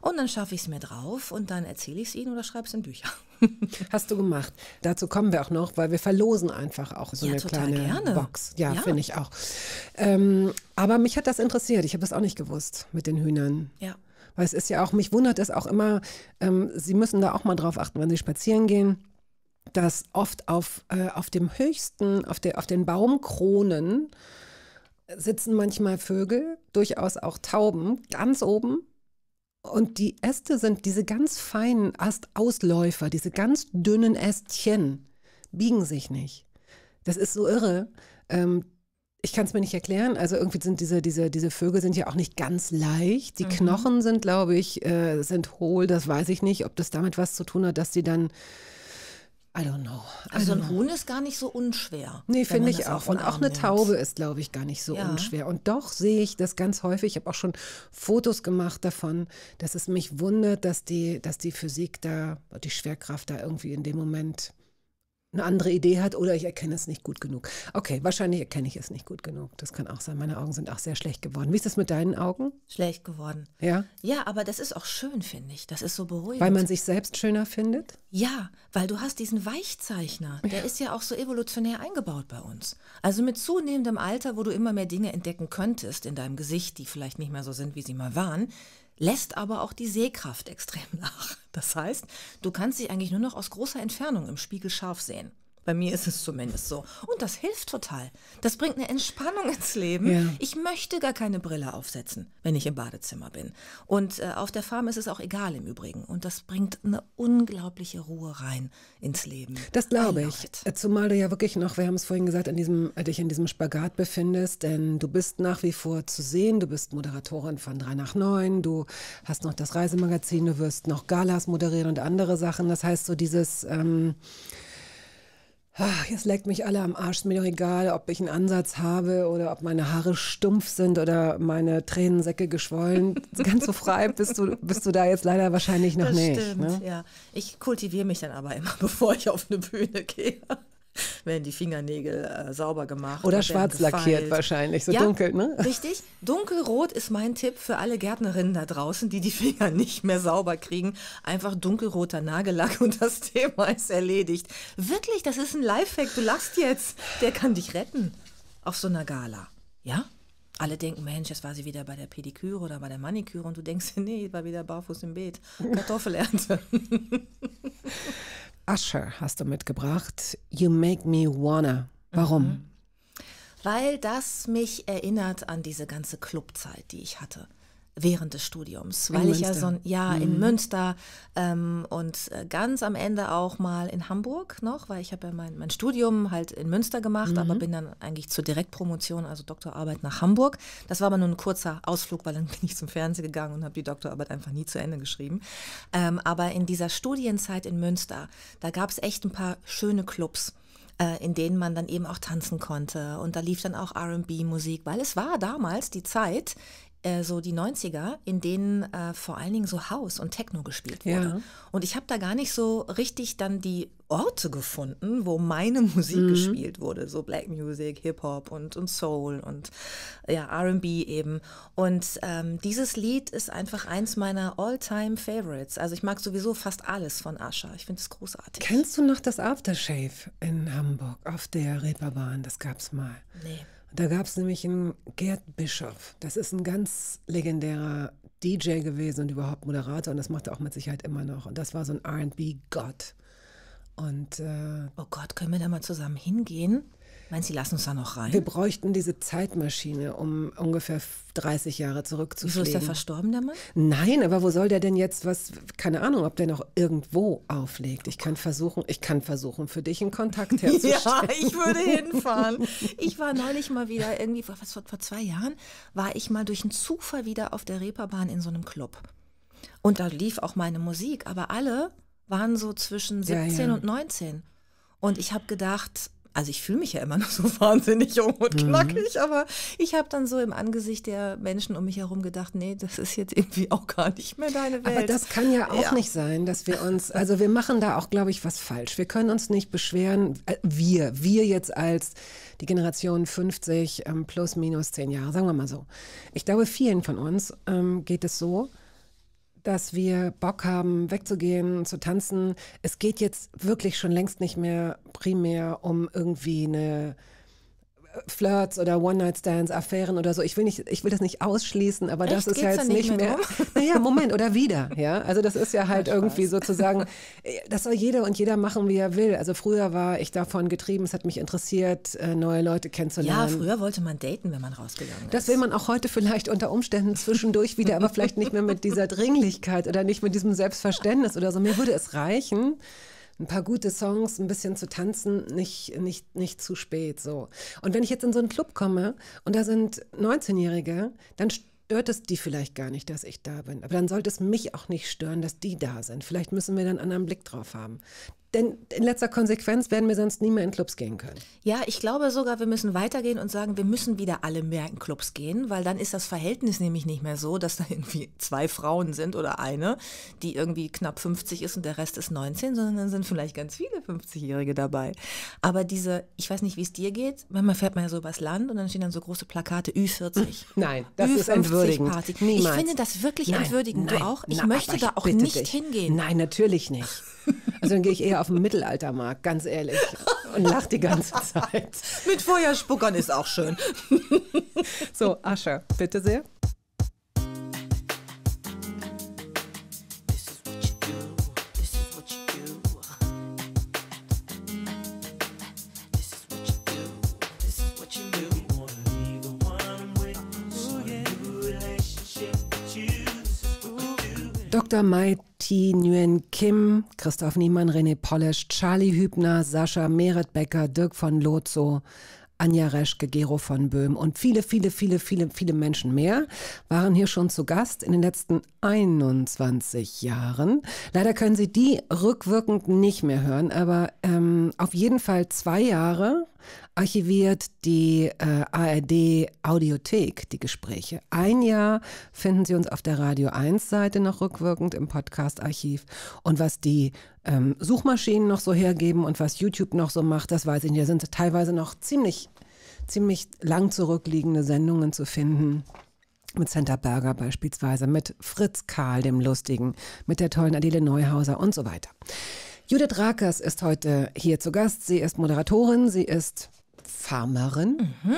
Und dann schaffe ich es mir drauf und dann erzähle ich es ihnen oder schreibe es in Bücher. Hast du gemacht. Dazu kommen wir auch noch, weil wir verlosen einfach auch so ja, eine kleine gerne. Box. Ja, ja. finde ich auch. Ähm, aber mich hat das interessiert. Ich habe es auch nicht gewusst mit den Hühnern. Ja. Weil es ist ja auch, mich wundert es auch immer, ähm, sie müssen da auch mal drauf achten, wenn sie spazieren gehen dass oft auf, äh, auf dem höchsten, auf, der, auf den Baumkronen sitzen manchmal Vögel, durchaus auch Tauben, ganz oben. Und die Äste sind diese ganz feinen Astausläufer, diese ganz dünnen Ästchen, biegen sich nicht. Das ist so irre. Ähm, ich kann es mir nicht erklären. Also irgendwie sind diese, diese, diese Vögel sind ja auch nicht ganz leicht. Die mhm. Knochen sind, glaube ich, äh, sind hohl. Das weiß ich nicht, ob das damit was zu tun hat, dass sie dann I don't know. I also don't ein know. Huhn ist gar nicht so unschwer. Nee, finde ich auch. Und auch eine nimmt. Taube ist, glaube ich, gar nicht so ja. unschwer. Und doch sehe ich das ganz häufig. Ich habe auch schon Fotos gemacht davon, dass es mich wundert, dass die, dass die Physik da, die Schwerkraft da irgendwie in dem Moment eine andere Idee hat oder ich erkenne es nicht gut genug. Okay, wahrscheinlich erkenne ich es nicht gut genug. Das kann auch sein. Meine Augen sind auch sehr schlecht geworden. Wie ist das mit deinen Augen? Schlecht geworden. Ja. Ja, aber das ist auch schön, finde ich. Das ist so beruhigend. Weil man sich selbst schöner findet? Ja, weil du hast diesen Weichzeichner. Der ja. ist ja auch so evolutionär eingebaut bei uns. Also mit zunehmendem Alter, wo du immer mehr Dinge entdecken könntest in deinem Gesicht, die vielleicht nicht mehr so sind, wie sie mal waren, lässt aber auch die Sehkraft extrem nach. Das heißt, du kannst dich eigentlich nur noch aus großer Entfernung im Spiegel scharf sehen. Bei mir ist es zumindest so. Und das hilft total. Das bringt eine Entspannung ins Leben. Ja. Ich möchte gar keine Brille aufsetzen, wenn ich im Badezimmer bin. Und äh, auf der Farm ist es auch egal im Übrigen. Und das bringt eine unglaubliche Ruhe rein ins Leben. Das glaube ich. It. Äh, zumal du ja wirklich noch, wir haben es vorhin gesagt, in diesem, äh, dich in diesem Spagat befindest. Denn du bist nach wie vor zu sehen. Du bist Moderatorin von 3 nach 9. Du hast noch das Reisemagazin. Du wirst noch Galas moderieren und andere Sachen. Das heißt, so dieses. Ähm, Ach, jetzt leckt mich alle am Arsch. Ist mir doch egal, ob ich einen Ansatz habe oder ob meine Haare stumpf sind oder meine Tränensäcke geschwollen. Ganz so frei bist du, bist du da jetzt leider wahrscheinlich noch das nicht. Stimmt, ne? ja. Ich kultiviere mich dann aber immer, bevor ich auf eine Bühne gehe. werden die Fingernägel äh, sauber gemacht. Oder schwarz lackiert wahrscheinlich, so ja, dunkel, ne? Richtig. Dunkelrot ist mein Tipp für alle Gärtnerinnen da draußen, die die Finger nicht mehr sauber kriegen. Einfach dunkelroter Nagellack und das Thema ist erledigt. Wirklich, das ist ein Lifehack. Du lachst jetzt. Der kann dich retten. Auf so einer Gala. Ja? Alle denken, Mensch, jetzt war sie wieder bei der Pediküre oder bei der Maniküre und du denkst, nee, war wieder barfuß im Beet. Kartoffelernte. Usher hast du mitgebracht. You Make Me Wanna. Warum? Mhm. Weil das mich erinnert an diese ganze Clubzeit, die ich hatte während des Studiums, weil in ich Münster. ja so ein Jahr mhm. in Münster ähm, und äh, ganz am Ende auch mal in Hamburg noch, weil ich habe ja mein, mein Studium halt in Münster gemacht, mhm. aber bin dann eigentlich zur Direktpromotion, also Doktorarbeit nach Hamburg. Das war aber nur ein kurzer Ausflug, weil dann bin ich zum Fernsehen gegangen und habe die Doktorarbeit einfach nie zu Ende geschrieben. Ähm, aber in dieser Studienzeit in Münster, da gab es echt ein paar schöne Clubs äh, in denen man dann eben auch tanzen konnte. Und da lief dann auch RB-Musik, weil es war damals die Zeit, äh, so die 90er, in denen äh, vor allen Dingen so House und Techno gespielt wurde. Ja. Und ich habe da gar nicht so richtig dann die Orte gefunden, wo meine Musik mhm. gespielt wurde, so Black Music, Hip-Hop und, und Soul und ja, RB eben. Und ähm, dieses Lied ist einfach eins meiner All-Time-Favorites. Also ich mag sowieso fast alles von Ascha. Ich finde es großartig. Kennst du noch das Aftershave in Hamburg auf der Reeperbahn? Das gab es mal. Nee. Da gab es nämlich einen Gerd Bischoff. Das ist ein ganz legendärer DJ gewesen und überhaupt Moderator und das macht er auch mit Sicherheit immer noch. Und das war so ein RB-Gott. Und äh, oh Gott, können wir da mal zusammen hingehen? Meinst sie lassen uns da noch rein? Wir bräuchten diese Zeitmaschine, um ungefähr 30 Jahre zurückzufliegen. Wieso ist der verstorben, der Mann? Nein, aber wo soll der denn jetzt was, keine Ahnung, ob der noch irgendwo auflegt. Ich kann versuchen, ich kann versuchen, für dich einen Kontakt herzustellen. ja, ich würde hinfahren. Ich war neulich mal wieder irgendwie, vor, vor, vor zwei Jahren, war ich mal durch einen Zufall wieder auf der Reeperbahn in so einem Club. Und da lief auch meine Musik, aber alle waren so zwischen 17 ja, ja. und 19. Und ich habe gedacht, also ich fühle mich ja immer noch so wahnsinnig jung und mhm. knackig, mhm. aber ich habe dann so im Angesicht der Menschen um mich herum gedacht, nee, das ist jetzt irgendwie auch gar nicht mehr deine Welt. Aber das kann ja auch ja. nicht sein, dass wir uns, also wir machen da auch, glaube ich, was falsch. Wir können uns nicht beschweren, äh, wir, wir jetzt als die Generation 50 ähm, plus minus 10 Jahre, sagen wir mal so. Ich glaube, vielen von uns ähm, geht es so, dass wir Bock haben, wegzugehen, zu tanzen. Es geht jetzt wirklich schon längst nicht mehr primär um irgendwie eine Flirts oder One-Night-Stands, Affären oder so. Ich will, nicht, ich will das nicht ausschließen, aber Echt? das ist Geht's ja jetzt nicht, nicht mehr. Um? Naja, Moment, oder wieder. Ja? Also das ist ja halt irgendwie sozusagen, äh, das soll jeder und jeder machen, wie er will. Also früher war ich davon getrieben, es hat mich interessiert, äh, neue Leute kennenzulernen. Ja, früher wollte man daten, wenn man rausgegangen ist. Das will man auch heute vielleicht unter Umständen zwischendurch wieder, aber vielleicht nicht mehr mit dieser Dringlichkeit oder nicht mit diesem Selbstverständnis oder so. Mir würde es reichen, ein paar gute Songs, ein bisschen zu tanzen, nicht, nicht, nicht zu spät so. Und wenn ich jetzt in so einen Club komme und da sind 19-Jährige, dann stört es die vielleicht gar nicht, dass ich da bin. Aber dann sollte es mich auch nicht stören, dass die da sind. Vielleicht müssen wir dann einen anderen Blick drauf haben. Denn in letzter Konsequenz werden wir sonst nie mehr in Clubs gehen können. Ja, ich glaube sogar, wir müssen weitergehen und sagen, wir müssen wieder alle mehr in Clubs gehen, weil dann ist das Verhältnis nämlich nicht mehr so, dass da irgendwie zwei Frauen sind oder eine, die irgendwie knapp 50 ist und der Rest ist 19, sondern dann sind vielleicht ganz viele 50-Jährige dabei. Aber diese, ich weiß nicht, wie es dir geht, manchmal fährt man ja so übers Land und dann stehen dann so große Plakate Ü40. Nein, das Ü50 ist entwürdigend. Party. Niemals. Ich finde das wirklich Nein. entwürdigend. Nein. Du auch? Ich Na, möchte da auch nicht dich. hingehen. Nein, natürlich nicht. Also dann gehe ich eher auf den Mittelaltermarkt, ganz ehrlich. Und lache die ganze Zeit. Mit Feuerspuckern ist auch schön. so, Asche, bitte sehr. Dr. Mai Ti Nguyen Kim, Christoph Niemann, René Polesch, Charlie Hübner, Sascha Meret Becker, Dirk von Lotso, Anja Reschke, Gero von Böhm und viele, viele, viele, viele, viele Menschen mehr waren hier schon zu Gast in den letzten 21 Jahren. Leider können Sie die rückwirkend nicht mehr hören, aber ähm, auf jeden Fall zwei Jahre archiviert die äh, ARD Audiothek, die Gespräche. Ein Jahr finden Sie uns auf der Radio 1 Seite noch rückwirkend im Podcast-Archiv. Und was die ähm, Suchmaschinen noch so hergeben und was YouTube noch so macht, das weiß ich nicht. Da sind teilweise noch ziemlich, ziemlich lang zurückliegende Sendungen zu finden mit Santa Berger beispielsweise, mit Fritz Karl, dem Lustigen, mit der tollen Adele Neuhauser und so weiter. Judith Rakers ist heute hier zu Gast. Sie ist Moderatorin, sie ist Farmerin. Mhm.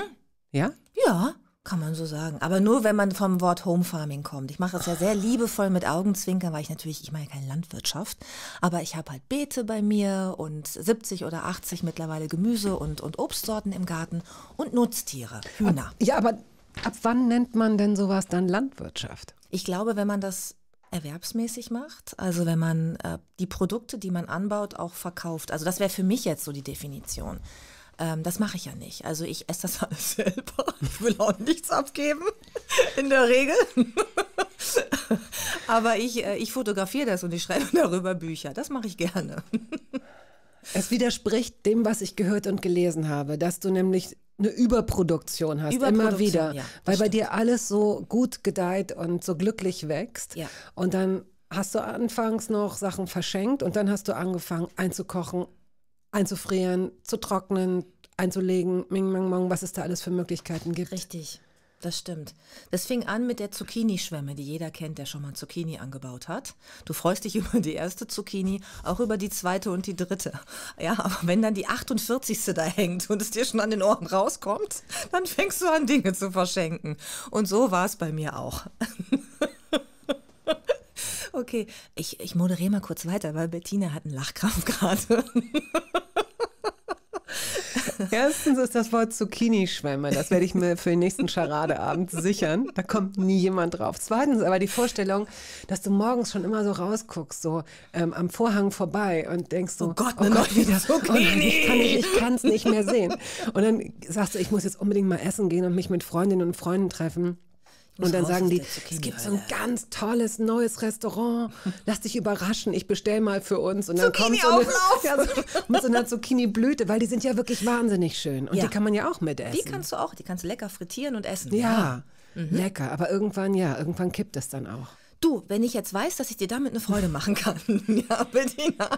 Ja? Ja, kann man so sagen. Aber nur, wenn man vom Wort Home Farming kommt. Ich mache es ja sehr liebevoll mit Augenzwinkern, weil ich natürlich, ich mache ja keine Landwirtschaft, aber ich habe halt Beete bei mir und 70 oder 80 mittlerweile Gemüse und, und Obstsorten im Garten und Nutztiere, Hühner. Ab, ja, aber ab wann nennt man denn sowas dann Landwirtschaft? Ich glaube, wenn man das erwerbsmäßig macht, also wenn man äh, die Produkte, die man anbaut, auch verkauft. Also das wäre für mich jetzt so die Definition. Ähm, das mache ich ja nicht. Also ich esse das alles selber. Ich will auch nichts abgeben, in der Regel. Aber ich, äh, ich fotografiere das und ich schreibe darüber Bücher. Das mache ich gerne. Es widerspricht dem, was ich gehört und gelesen habe, dass du nämlich eine Überproduktion hast, Überproduktion, immer wieder. Ja, weil bei stimmt. dir alles so gut gedeiht und so glücklich wächst. Ja. Und dann hast du anfangs noch Sachen verschenkt und dann hast du angefangen einzukochen, einzufrieren, zu trocknen, einzulegen, Ming Mang Mong, was es da alles für Möglichkeiten gibt. Richtig. Das stimmt. Das fing an mit der Zucchini-Schwemme, die jeder kennt, der schon mal Zucchini angebaut hat. Du freust dich über die erste Zucchini, auch über die zweite und die dritte. Ja, aber wenn dann die 48. da hängt und es dir schon an den Ohren rauskommt, dann fängst du an, Dinge zu verschenken. Und so war es bei mir auch. Okay, ich, ich moderiere mal kurz weiter, weil Bettina hat einen Lachkrampf gerade. Erstens ist das Wort Zucchini-Schwämme. Das werde ich mir für den nächsten Charadeabend sichern. Da kommt nie jemand drauf. Zweitens aber die Vorstellung, dass du morgens schon immer so rausguckst, so ähm, am Vorhang vorbei und denkst so, oh Gott, oh Gott wieder oh Zucchini. ich kann es nicht mehr sehen. Und dann sagst du, ich muss jetzt unbedingt mal essen gehen und mich mit Freundinnen und Freunden treffen. Und dann sagen die, es gibt so ein ganz tolles neues Restaurant, lass dich überraschen, ich bestell mal für uns. Und dann Zucchini kommt so eine, ja, so, mit so einer Zucchini-Blüte, weil die sind ja wirklich wahnsinnig schön. Und ja. die kann man ja auch mitessen. Die kannst du auch, die kannst du lecker frittieren und essen. Ja, ja. Mhm. lecker. Aber irgendwann, ja, irgendwann kippt es dann auch. Du, wenn ich jetzt weiß, dass ich dir damit eine Freude machen kann, ja, Bettina,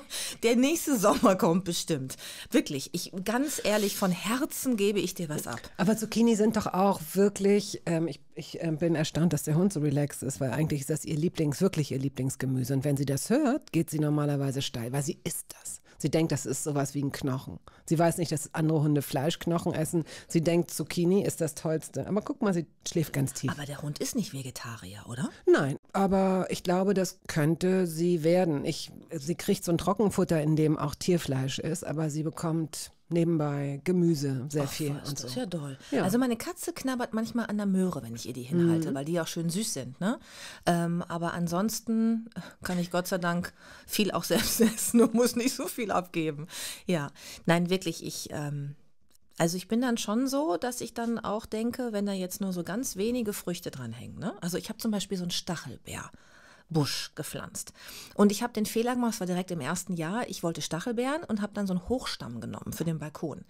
der nächste Sommer kommt bestimmt. Wirklich, ich ganz ehrlich, von Herzen gebe ich dir was ab. Aber Zucchini sind doch auch wirklich, ähm, ich, ich äh, bin erstaunt, dass der Hund so relaxed ist, weil eigentlich ist das ihr Lieblings, wirklich ihr Lieblingsgemüse. Und wenn sie das hört, geht sie normalerweise steil, weil sie isst das. Sie denkt, das ist sowas wie ein Knochen. Sie weiß nicht, dass andere Hunde Fleischknochen essen. Sie denkt, Zucchini ist das Tollste. Aber guck mal, sie schläft ganz tief. Aber der Hund ist nicht Vegetarier, oder? Nein, aber ich glaube, das könnte sie werden. Ich, sie kriegt so ein Trockenfutter, in dem auch Tierfleisch ist, aber sie bekommt nebenbei Gemüse sehr Och, viel und das so. ist ja toll. Ja. Also meine Katze knabbert manchmal an der Möhre, wenn ich ihr die hinhalte, mhm. weil die auch schön süß sind. Ne? Ähm, aber ansonsten kann ich Gott sei Dank viel auch selbst essen und muss nicht so viel abgeben. Ja, nein, wirklich, ich... Ähm, also ich bin dann schon so, dass ich dann auch denke, wenn da jetzt nur so ganz wenige Früchte dran hängen. Ne? Also ich habe zum Beispiel so einen Stachelbär. Busch gepflanzt. Und ich habe den Fehler gemacht, es war direkt im ersten Jahr, ich wollte Stachelbeeren und habe dann so einen Hochstamm genommen für den Balkon.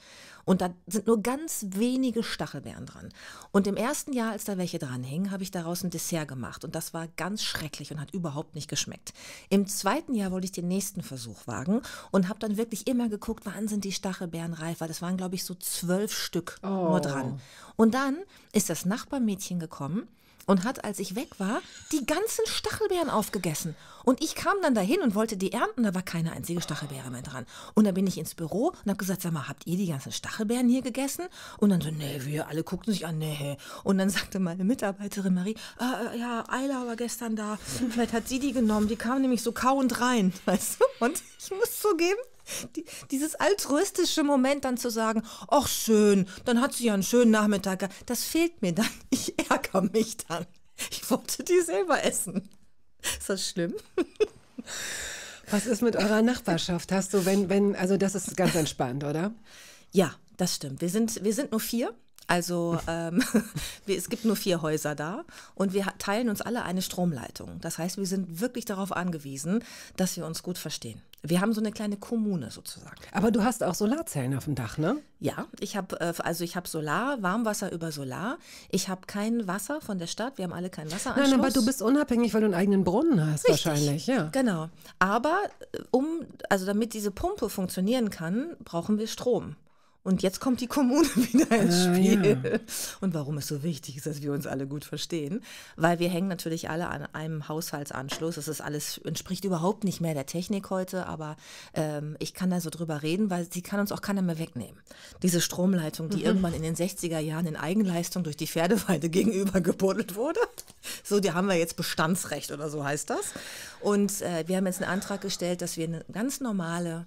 Und da sind nur ganz wenige Stachelbeeren dran. Und im ersten Jahr, als da welche dran hingen, habe ich daraus ein Dessert gemacht. Und das war ganz schrecklich und hat überhaupt nicht geschmeckt. Im zweiten Jahr wollte ich den nächsten Versuch wagen und habe dann wirklich immer geguckt, wann sind die Stachelbeeren reif, weil das waren, glaube ich, so zwölf Stück oh. nur dran. Und dann ist das Nachbarmädchen gekommen und hat, als ich weg war, die ganzen Stachelbeeren aufgegessen. Und ich kam dann dahin und wollte die ernten, da war keine einzige Stachelbeere mehr dran. Und dann bin ich ins Büro und habe gesagt, sag mal, habt ihr die ganzen Stachelbeeren hier gegessen? Und dann so, nee, wir alle guckten sich an, nee. Und dann sagte meine Mitarbeiterin Marie, ah, äh, ja, Eila war gestern da, vielleicht hat sie die genommen, die kam nämlich so kauend rein, weißt du? Und ich muss zugeben, die, dieses altruistische Moment dann zu sagen, ach schön, dann hat sie ja einen schönen Nachmittag, das fehlt mir dann. Ich ärgere mich dann. Ich wollte die selber essen. Ist das schlimm? Was ist mit eurer Nachbarschaft? Hast du, wenn, wenn, also das ist ganz entspannt, oder? Ja, das stimmt. Wir sind, wir sind nur vier. Also ähm, wir, es gibt nur vier Häuser da und wir teilen uns alle eine Stromleitung. Das heißt, wir sind wirklich darauf angewiesen, dass wir uns gut verstehen. Wir haben so eine kleine Kommune sozusagen. Aber du hast auch Solarzellen auf dem Dach, ne? Ja, ich habe äh, also ich habe Solar, Warmwasser über Solar. Ich habe kein Wasser von der Stadt. Wir haben alle kein Wasser. Nein, aber du bist unabhängig, weil du einen eigenen Brunnen hast Richtig. wahrscheinlich, ja. Genau. Aber äh, um also damit diese Pumpe funktionieren kann, brauchen wir Strom. Und jetzt kommt die Kommune wieder ins Spiel. Ah, ja. Und warum es so wichtig ist, dass wir uns alle gut verstehen. Weil wir hängen natürlich alle an einem Haushaltsanschluss. Das ist alles, entspricht überhaupt nicht mehr der Technik heute, aber ähm, ich kann da so drüber reden, weil sie kann uns auch keiner mehr wegnehmen. Diese Stromleitung, die mhm. irgendwann in den 60er Jahren in Eigenleistung durch die Pferdeweide gegenüber gebuddelt wurde. So, die haben wir jetzt Bestandsrecht oder so heißt das. Und äh, wir haben jetzt einen Antrag gestellt, dass wir eine ganz normale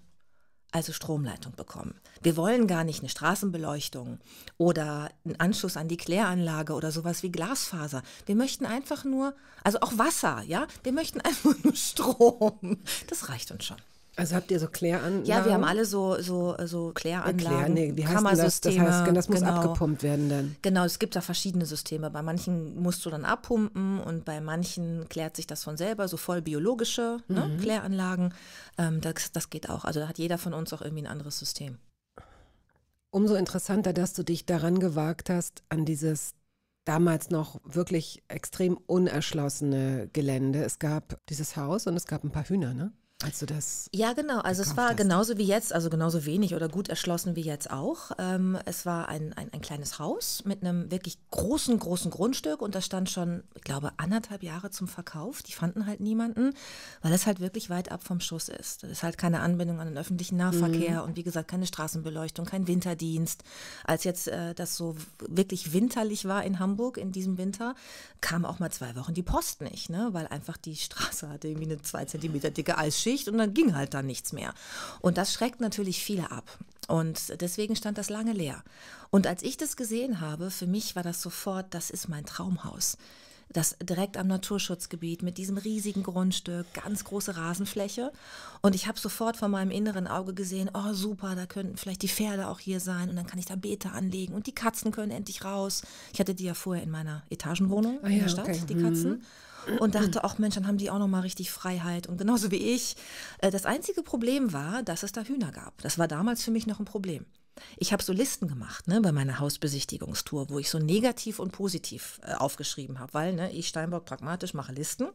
also Stromleitung bekommen. Wir wollen gar nicht eine Straßenbeleuchtung oder einen Anschluss an die Kläranlage oder sowas wie Glasfaser. Wir möchten einfach nur, also auch Wasser, ja, wir möchten einfach nur Strom. Das reicht uns schon. Also habt ihr so Kläranlagen? Ja, wir haben alle so, so, so Kläranlagen. Äh, Klär, nee, wie heißt das? Das heißt, das muss genau. abgepumpt werden dann. Genau, es gibt da verschiedene Systeme. Bei manchen musst du dann abpumpen und bei manchen klärt sich das von selber, so voll biologische ne, mhm. Kläranlagen. Ähm, das, das geht auch. Also da hat jeder von uns auch irgendwie ein anderes System. Umso interessanter, dass du dich daran gewagt hast, an dieses damals noch wirklich extrem unerschlossene Gelände. Es gab dieses Haus und es gab ein paar Hühner, ne? Als du das. Ja, genau. Also es war hast. genauso wie jetzt, also genauso wenig oder gut erschlossen wie jetzt auch. Ähm, es war ein, ein, ein, kleines Haus mit einem wirklich großen, großen Grundstück und das stand schon, ich glaube, anderthalb Jahre zum Verkauf. Die fanden halt niemanden, weil es halt wirklich weit ab vom Schuss ist. Es ist halt keine Anbindung an den öffentlichen Nahverkehr mhm. und wie gesagt, keine Straßenbeleuchtung, kein Winterdienst. Als jetzt äh, das so wirklich winterlich war in Hamburg in diesem Winter, kam auch mal zwei Wochen die Post nicht, ne? weil einfach die Straße hatte irgendwie eine zwei Zentimeter dicke Eisschicht Schicht und dann ging halt dann nichts mehr. Und das schreckt natürlich viele ab. Und deswegen stand das lange leer. Und als ich das gesehen habe, für mich war das sofort, das ist mein Traumhaus das direkt am Naturschutzgebiet mit diesem riesigen Grundstück, ganz große Rasenfläche. Und ich habe sofort vor meinem inneren Auge gesehen, oh super, da könnten vielleicht die Pferde auch hier sein und dann kann ich da Beete anlegen und die Katzen können endlich raus. Ich hatte die ja vorher in meiner Etagenwohnung ah, ja, in der Stadt, okay. die Katzen. Mhm und dachte, ach Mensch, dann haben die auch nochmal richtig Freiheit und genauso wie ich. Äh, das einzige Problem war, dass es da Hühner gab. Das war damals für mich noch ein Problem. Ich habe so Listen gemacht ne, bei meiner Hausbesichtigungstour, wo ich so negativ und positiv äh, aufgeschrieben habe, weil ne, ich Steinbock pragmatisch mache Listen.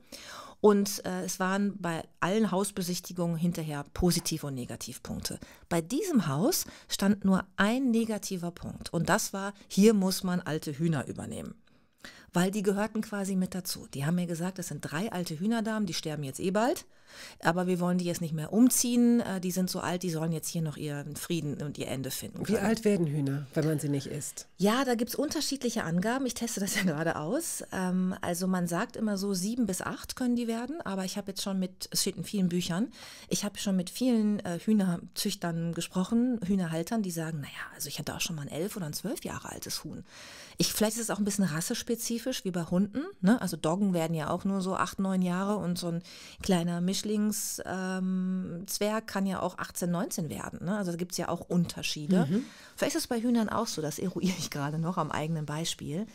Und äh, es waren bei allen Hausbesichtigungen hinterher Positiv- und Negativpunkte. Bei diesem Haus stand nur ein negativer Punkt. Und das war, hier muss man alte Hühner übernehmen weil die gehörten quasi mit dazu. Die haben mir gesagt, das sind drei alte Hühnerdamen, die sterben jetzt eh bald aber wir wollen die jetzt nicht mehr umziehen. Äh, die sind so alt, die sollen jetzt hier noch ihren Frieden und ihr Ende finden. Wie alt werden Hühner, wenn man sie nicht isst? Ja, da gibt es unterschiedliche Angaben. Ich teste das ja gerade aus. Ähm, also man sagt immer so, sieben bis acht können die werden, aber ich habe jetzt schon mit, es steht in vielen Büchern, ich habe schon mit vielen äh, Hühnerzüchtern gesprochen, Hühnerhaltern, die sagen, naja, also ich hatte auch schon mal ein elf oder ein zwölf Jahre altes Huhn. Ich, vielleicht ist es auch ein bisschen rassespezifisch, wie bei Hunden. Ne? Also Doggen werden ja auch nur so acht, neun Jahre und so ein kleiner Misch Mischlingszwerg kann ja auch 18, 19 werden. Ne? Also da gibt es ja auch Unterschiede. Mhm. Vielleicht ist es bei Hühnern auch so, das eruiere ich gerade noch am eigenen Beispiel.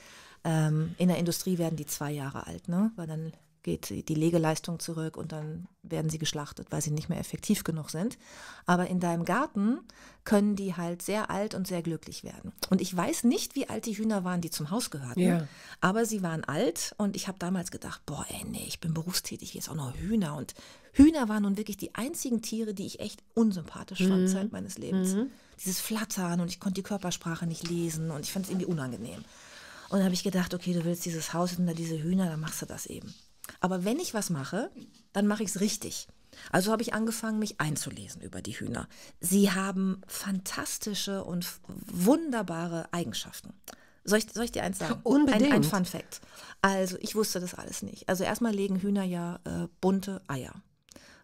Ähm, in der Industrie werden die zwei Jahre alt, ne? weil dann geht die Legeleistung zurück und dann werden sie geschlachtet, weil sie nicht mehr effektiv genug sind. Aber in deinem Garten können die halt sehr alt und sehr glücklich werden. Und ich weiß nicht, wie alt die Hühner waren, die zum Haus gehörten, ja. aber sie waren alt und ich habe damals gedacht, boah, ey, nee, ich bin berufstätig, jetzt auch noch Hühner und Hühner waren nun wirklich die einzigen Tiere, die ich echt unsympathisch fand, mhm. seit meines Lebens. Mhm. Dieses Flattern und ich konnte die Körpersprache nicht lesen und ich fand es irgendwie unangenehm. Und dann habe ich gedacht, okay, du willst dieses Haus und da diese Hühner, dann machst du das eben. Aber wenn ich was mache, dann mache ich es richtig. Also habe ich angefangen, mich einzulesen über die Hühner. Sie haben fantastische und wunderbare Eigenschaften. Soll ich, soll ich dir eins sagen? Unbedingt. Ein, ein Fun Fact. Also ich wusste das alles nicht. Also erstmal legen Hühner ja äh, bunte Eier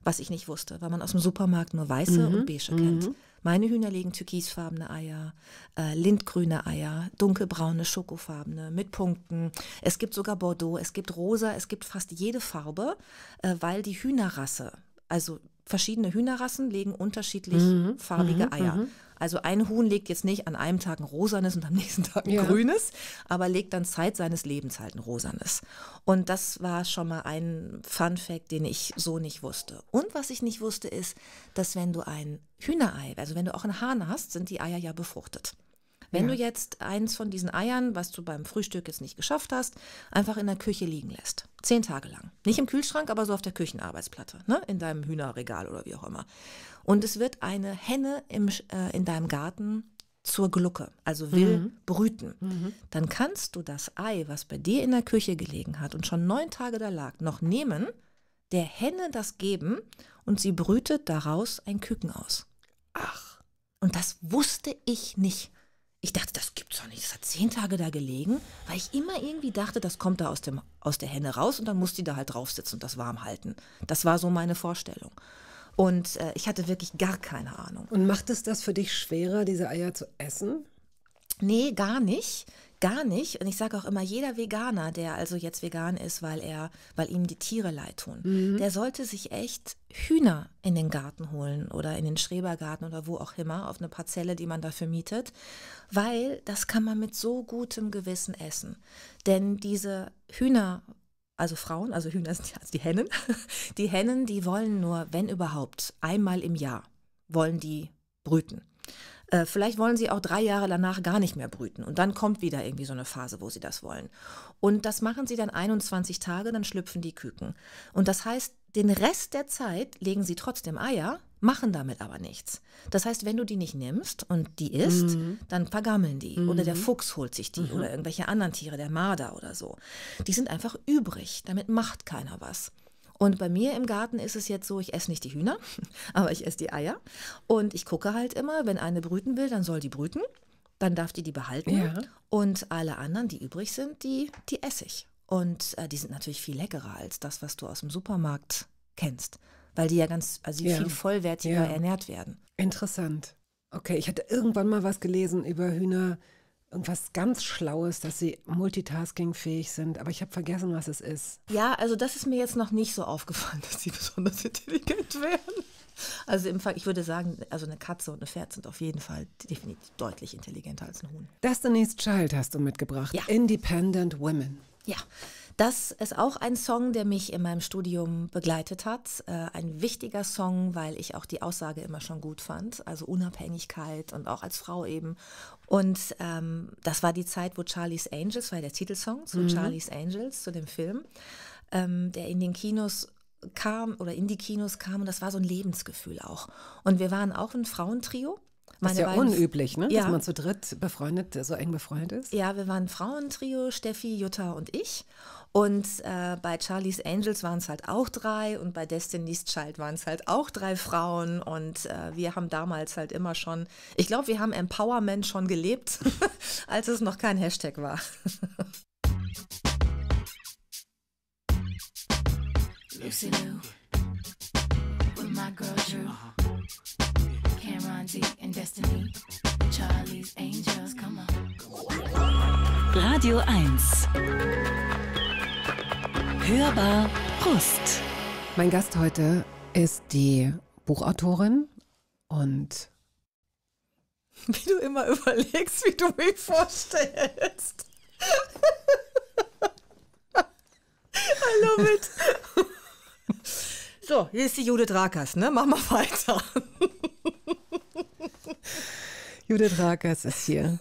was ich nicht wusste, weil man aus dem Supermarkt nur weiße mhm. und beige kennt. Mhm. Meine Hühner legen türkisfarbene Eier, äh, lindgrüne Eier, dunkelbraune, schokofarbene, mit Punkten. Es gibt sogar Bordeaux, es gibt rosa, es gibt fast jede Farbe, äh, weil die Hühnerrasse, also verschiedene Hühnerrassen legen unterschiedlich mhm. farbige mhm. Eier. Mhm. Also ein Huhn legt jetzt nicht an einem Tag ein rosanes und am nächsten Tag ein ja. grünes, aber legt dann Zeit seines Lebens halt ein rosanes. Und das war schon mal ein Fun Fact, den ich so nicht wusste. Und was ich nicht wusste ist, dass wenn du ein Hühnerei, also wenn du auch ein Hahn hast, sind die Eier ja befruchtet. Wenn ja. du jetzt eins von diesen Eiern, was du beim Frühstück jetzt nicht geschafft hast, einfach in der Küche liegen lässt. Zehn Tage lang. Nicht im Kühlschrank, aber so auf der Küchenarbeitsplatte, ne? in deinem Hühnerregal oder wie auch immer. Und es wird eine Henne im, äh, in deinem Garten zur Glucke, also will mhm. brüten, mhm. dann kannst du das Ei, was bei dir in der Küche gelegen hat und schon neun Tage da lag, noch nehmen, der Henne das geben und sie brütet daraus ein Küken aus. Ach. Und das wusste ich nicht. Ich dachte, das gibt's doch nicht. Das hat zehn Tage da gelegen, weil ich immer irgendwie dachte, das kommt da aus, dem, aus der Henne raus und dann muss die da halt drauf sitzen und das warm halten. Das war so meine Vorstellung. Und äh, ich hatte wirklich gar keine Ahnung. Und macht es das für dich schwerer, diese Eier zu essen? Nee, gar nicht. Gar nicht. Und ich sage auch immer, jeder Veganer, der also jetzt vegan ist, weil er, weil ihm die Tiere leid tun, mhm. der sollte sich echt Hühner in den Garten holen oder in den Schrebergarten oder wo auch immer, auf eine Parzelle, die man dafür mietet, weil das kann man mit so gutem Gewissen essen. Denn diese Hühner, also Frauen, also Hühner sind ja die Hennen, die Hennen, die wollen nur, wenn überhaupt, einmal im Jahr wollen die brüten. Äh, vielleicht wollen sie auch drei Jahre danach gar nicht mehr brüten und dann kommt wieder irgendwie so eine Phase, wo sie das wollen. Und das machen sie dann 21 Tage, dann schlüpfen die Küken. Und das heißt, den Rest der Zeit legen sie trotzdem Eier, machen damit aber nichts. Das heißt, wenn du die nicht nimmst und die isst, mhm. dann vergammeln die. Mhm. Oder der mhm. Fuchs holt sich die mhm. oder irgendwelche anderen Tiere, der Marder oder so. Die sind einfach übrig, damit macht keiner was. Und bei mir im Garten ist es jetzt so, ich esse nicht die Hühner, aber ich esse die Eier. Und ich gucke halt immer, wenn eine brüten will, dann soll die brüten. Dann darf die die behalten. Ja. Und alle anderen, die übrig sind, die, die esse ich. Und äh, die sind natürlich viel leckerer als das, was du aus dem Supermarkt kennst. Weil die ja ganz, also ja. viel vollwertiger ja. ernährt werden. Interessant. Okay, ich hatte irgendwann mal was gelesen über Hühner irgendwas ganz Schlaues, dass sie multitaskingfähig sind, aber ich habe vergessen, was es ist. Ja, also das ist mir jetzt noch nicht so aufgefallen, dass sie besonders intelligent wären. Also im Fall, ich würde sagen, also eine Katze und ein Pferd sind auf jeden Fall definitiv deutlich intelligenter als ein Huhn. Destiny's Child hast du mitgebracht. Ja. Independent Women. Ja. Das ist auch ein Song, der mich in meinem Studium begleitet hat. Äh, ein wichtiger Song, weil ich auch die Aussage immer schon gut fand, also Unabhängigkeit und auch als Frau eben. Und ähm, das war die Zeit, wo Charlie's Angels, war der Titelsong zu mhm. Charlie's Angels, zu dem Film, ähm, der in den Kinos kam oder in die Kinos kam und das war so ein Lebensgefühl auch. Und wir waren auch ein Frauentrio. Das ist ja unüblich, ne? Ja. dass man zu dritt befreundet, so eng befreundet ist. Ja, wir waren Frauentrio, Steffi, Jutta und ich. Und äh, bei Charlie's Angels waren es halt auch drei und bei Destiny's Child waren es halt auch drei Frauen. Und äh, wir haben damals halt immer schon, ich glaube, wir haben Empowerment schon gelebt, als es noch kein Hashtag war. Lucy Lou with my girl Drew, uh-huh. Cameron D and Destiny, Charlie's Angels, come on. Radio 1 Hörbar Brust. Mein Gast heute ist die Buchautorin und wie du immer überlegst, wie du mich vorstellst. I love it. So, hier ist die Judith Rakers, ne? Mach mal weiter. Judith Rakers ist hier.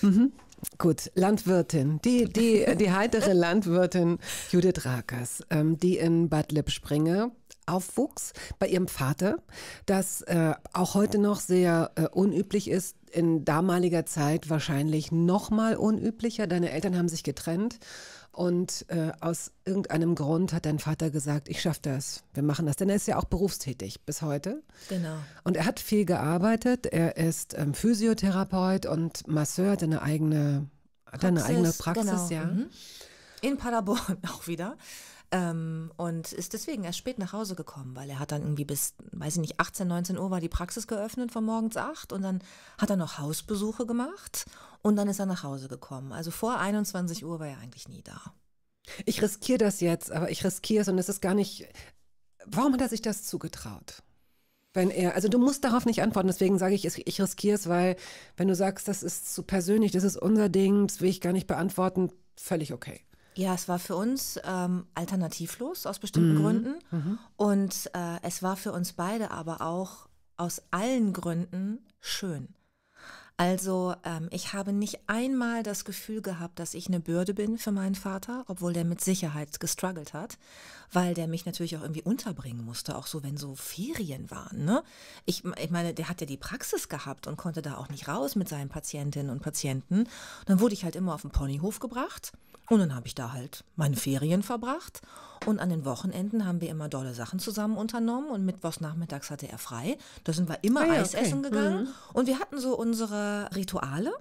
Mhm. Gut, Landwirtin, die, die, die heitere Landwirtin Judith Rakers, ähm, die in Bad Lippspringe aufwuchs bei ihrem Vater, das äh, auch heute noch sehr äh, unüblich ist, in damaliger Zeit wahrscheinlich noch mal unüblicher. Deine Eltern haben sich getrennt und äh, aus irgendeinem Grund hat dein Vater gesagt, ich schaffe das, wir machen das. Denn er ist ja auch berufstätig bis heute. Genau. Und er hat viel gearbeitet. Er ist ähm, Physiotherapeut und Masseur, hat eine eigene, hat eine Praxis, eigene Praxis, genau. ja. Mhm. In Paderborn auch wieder. Ähm, und ist deswegen erst spät nach Hause gekommen, weil er hat dann irgendwie bis, weiß ich nicht, 18, 19 Uhr war die Praxis geöffnet von morgens 8 und dann hat er noch Hausbesuche gemacht und dann ist er nach Hause gekommen. Also vor 21 Uhr war er eigentlich nie da. Ich riskiere das jetzt, aber ich riskiere es und es ist gar nicht. Warum hat er sich das zugetraut? Wenn er, also du musst darauf nicht antworten, deswegen sage ich, ich riskiere es, weil wenn du sagst, das ist zu persönlich, das ist unser Ding, das will ich gar nicht beantworten, völlig okay. Ja, es war für uns ähm, alternativlos aus bestimmten mhm. Gründen mhm. und äh, es war für uns beide aber auch aus allen Gründen schön. Also ähm, ich habe nicht einmal das Gefühl gehabt, dass ich eine Bürde bin für meinen Vater, obwohl der mit Sicherheit gestruggelt hat, weil der mich natürlich auch irgendwie unterbringen musste, auch so wenn so Ferien waren. Ne? Ich, ich meine, der hat ja die Praxis gehabt und konnte da auch nicht raus mit seinen Patientinnen und Patienten. Dann wurde ich halt immer auf den Ponyhof gebracht und dann habe ich da halt meine Ferien verbracht und an den Wochenenden haben wir immer dolle Sachen zusammen unternommen und mittwochs nachmittags hatte er frei. Da sind wir immer ah, ja, Eis okay. essen gegangen mhm. und wir hatten so unsere Rituale.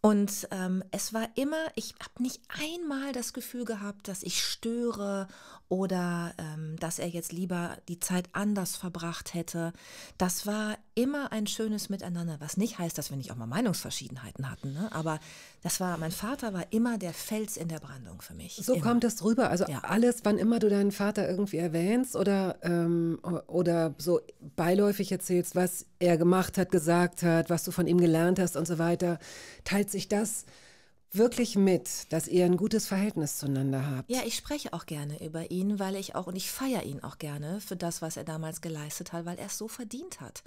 Und ähm, es war immer, ich habe nicht einmal das Gefühl gehabt, dass ich störe oder ähm, dass er jetzt lieber die Zeit anders verbracht hätte. Das war immer ein schönes Miteinander, was nicht heißt, dass wir nicht auch mal Meinungsverschiedenheiten hatten. Ne? Aber das war, mein Vater war immer der Fels in der Brandung für mich. So immer. kommt das rüber. Also ja. alles, wann immer du deinen Vater irgendwie erwähnst oder, ähm, oder so beiläufig erzählst, was er gemacht hat, gesagt hat, was du von ihm gelernt hast und so weiter, teilt sich das wirklich mit, dass ihr ein gutes Verhältnis zueinander habt. Ja, ich spreche auch gerne über ihn, weil ich auch, und ich feiere ihn auch gerne für das, was er damals geleistet hat, weil er es so verdient hat.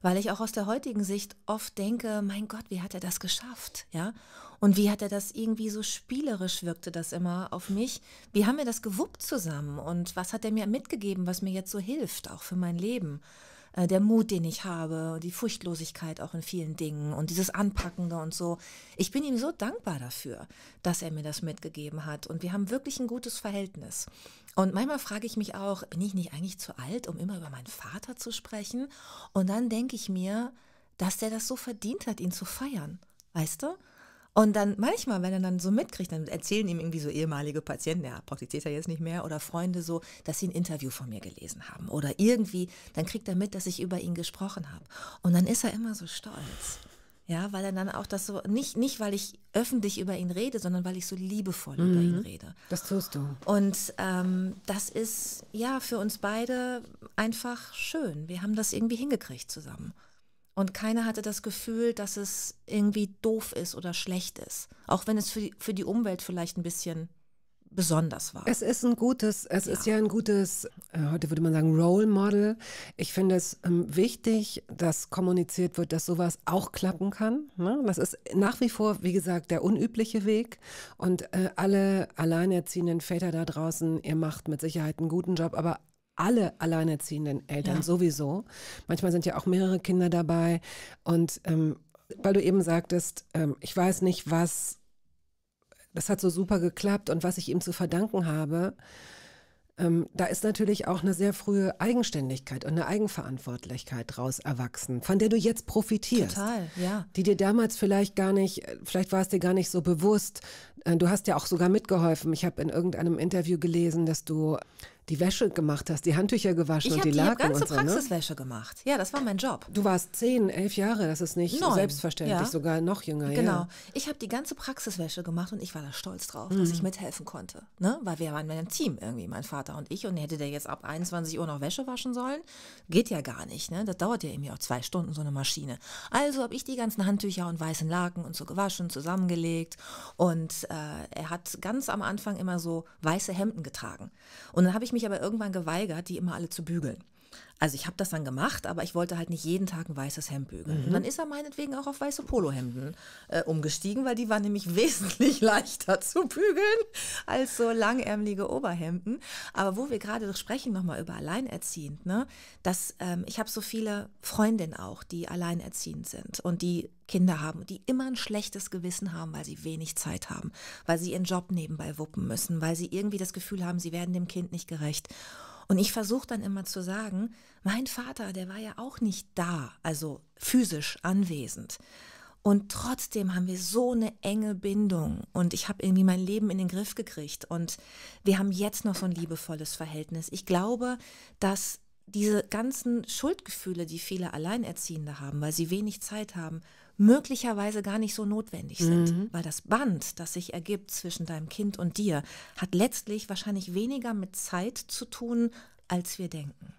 Weil ich auch aus der heutigen Sicht oft denke, mein Gott, wie hat er das geschafft? Ja? Und wie hat er das irgendwie so spielerisch wirkte das immer auf mich? Wie haben wir das gewuppt zusammen? Und was hat er mir mitgegeben, was mir jetzt so hilft, auch für mein Leben? äh, der Mut, den ich habe, die Furchtlosigkeit auch in vielen Dingen und dieses Anpackende und so. Ich bin ihm so dankbar dafür, dass er mir das mitgegeben hat und wir haben wirklich ein gutes Verhältnis. Und manchmal frage ich mich auch, bin ich nicht eigentlich zu alt, um immer über meinen Vater zu sprechen? Und dann denke ich mir, dass der das so verdient hat, ihn zu feiern. Weißt du? Und dann manchmal, wenn er dann so mitkriegt, dann erzählen ihm irgendwie so ehemalige Patienten, ja, praktiziert er jetzt nicht mehr, oder Freunde so, dass sie ein Interview von mir gelesen haben. Oder irgendwie, dann kriegt er mit, dass ich über ihn gesprochen habe. Und dann ist er immer so stolz. Ja, weil er dann auch das so, nicht, nicht weil ich öffentlich über ihn rede, sondern weil ich so liebevoll mhm. über ihn mhm. rede. Das tust du. Und ähm, das ist ja für uns beide einfach schön. Wir haben das irgendwie hingekriegt zusammen. Und keiner hatte das Gefühl, dass es irgendwie doof ist oder schlecht ist. Auch wenn es für die, für die Umwelt vielleicht ein bisschen besonders war. Es ist ein gutes, es ja. ist ja ein gutes, äh, heute würde man sagen, Role Model. Ich finde es ähm, wichtig, dass kommuniziert wird, dass sowas auch klappen kann. Ne? Das ist nach wie vor, wie gesagt, der unübliche Weg. Und äh, alle alleinerziehenden Väter da draußen, ihr macht mit Sicherheit einen guten Job, aber alle alleinerziehenden Eltern ja. sowieso. Manchmal sind ja auch mehrere Kinder dabei. Und ähm, weil du eben sagtest, ähm, ich weiß nicht, was, das hat so super geklappt und was ich ihm zu verdanken habe. Ähm, da ist natürlich auch eine sehr frühe Eigenständigkeit und eine Eigenverantwortlichkeit draus erwachsen, von der du jetzt profitierst. Total, ja. Die dir damals vielleicht gar nicht, äh, vielleicht war es dir gar nicht so bewusst. Äh, du hast ja auch sogar mitgeholfen. Ich habe in irgendeinem Interview gelesen, dass du die Wäsche gemacht hast, die Handtücher gewaschen und die Laken. Ich habe ganze ne? Praxiswäsche ne? gemacht. Ja, das war mein Job. Du warst zehn, elf Jahre, das ist nicht Neun, selbstverständlich, ja. sogar noch jünger. Genau. Ja. Ich habe die ganze Praxiswäsche gemacht und ich war da stolz drauf, mhm. dass ich mithelfen konnte. Ne? Weil wir waren ein Team irgendwie, mein Vater und ich. Und hätte der jetzt ab 21 Uhr noch Wäsche waschen sollen? Geht ja gar nicht. Ne? Das dauert ja irgendwie auch zwei Stunden, so eine Maschine. Also habe ich die ganzen Handtücher und weißen Laken und so gewaschen, zusammengelegt. Und äh, er hat ganz am Anfang immer so weiße Hemden getragen. Und dann habe ich mich mich aber irgendwann geweigert, die immer alle zu bügeln. Also ich habe das dann gemacht, aber ich wollte halt nicht jeden Tag ein weißes Hemd bügeln. Mhm. Und dann ist er meinetwegen auch auf weiße Polohemden äh, umgestiegen, weil die waren nämlich wesentlich leichter zu bügeln als so langärmelige Oberhemden. Aber wo wir gerade sprechen, nochmal über Alleinerziehend, ne? Dass ähm, ich habe so viele Freundinnen auch, die alleinerziehend sind und die Kinder haben, die immer ein schlechtes Gewissen haben, weil sie wenig Zeit haben, weil sie ihren Job nebenbei wuppen müssen, weil sie irgendwie das Gefühl haben, sie werden dem Kind nicht gerecht. Und ich versuche dann immer zu sagen, mein Vater, der war ja auch nicht da, also physisch anwesend. Und trotzdem haben wir so eine enge Bindung und ich habe irgendwie mein Leben in den Griff gekriegt und wir haben jetzt noch so ein liebevolles Verhältnis. Ich glaube, dass diese ganzen Schuldgefühle, die viele Alleinerziehende haben, weil sie wenig Zeit haben, möglicherweise gar nicht so notwendig sind, mhm. weil das Band, das sich ergibt zwischen deinem Kind und dir, hat letztlich wahrscheinlich weniger mit Zeit zu tun, als wir denken.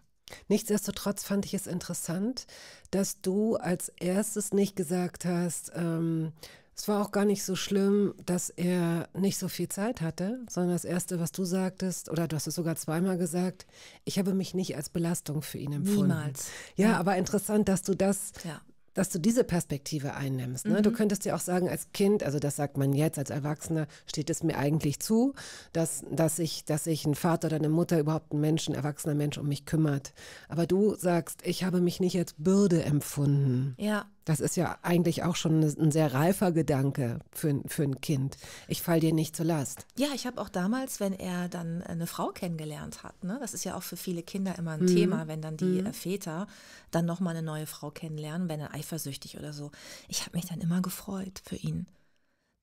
Nichtsdestotrotz fand ich es interessant, dass du als erstes nicht gesagt hast, ähm, es war auch gar nicht so schlimm, dass er nicht so viel Zeit hatte, sondern das Erste, was du sagtest, oder du hast es sogar zweimal gesagt, ich habe mich nicht als Belastung für ihn empfunden. Niemals. Ja, ja. aber interessant, dass du das ja dass du diese Perspektive einnimmst. Ne? Mhm. Du könntest dir auch sagen, als Kind, also das sagt man jetzt, als Erwachsener steht es mir eigentlich zu, dass, dass, ich, dass sich ein Vater oder eine Mutter, überhaupt ein Menschen, erwachsener Mensch um mich kümmert. Aber du sagst, ich habe mich nicht als Bürde empfunden. Ja. Das ist ja eigentlich auch schon ne, ein sehr reifer Gedanke für, für ein Kind. Ich fall dir nicht zur Last. Ja, ich habe auch damals, wenn er dann äh, eine Frau kennengelernt hat, ne, das ist ja auch für viele Kinder immer ein mhm. Thema, wenn dann die mhm. Äh, Väter dann nochmal eine neue Frau kennenlernen, wenn er eifersüchtig oder so. Ich habe mich dann immer gefreut für ihn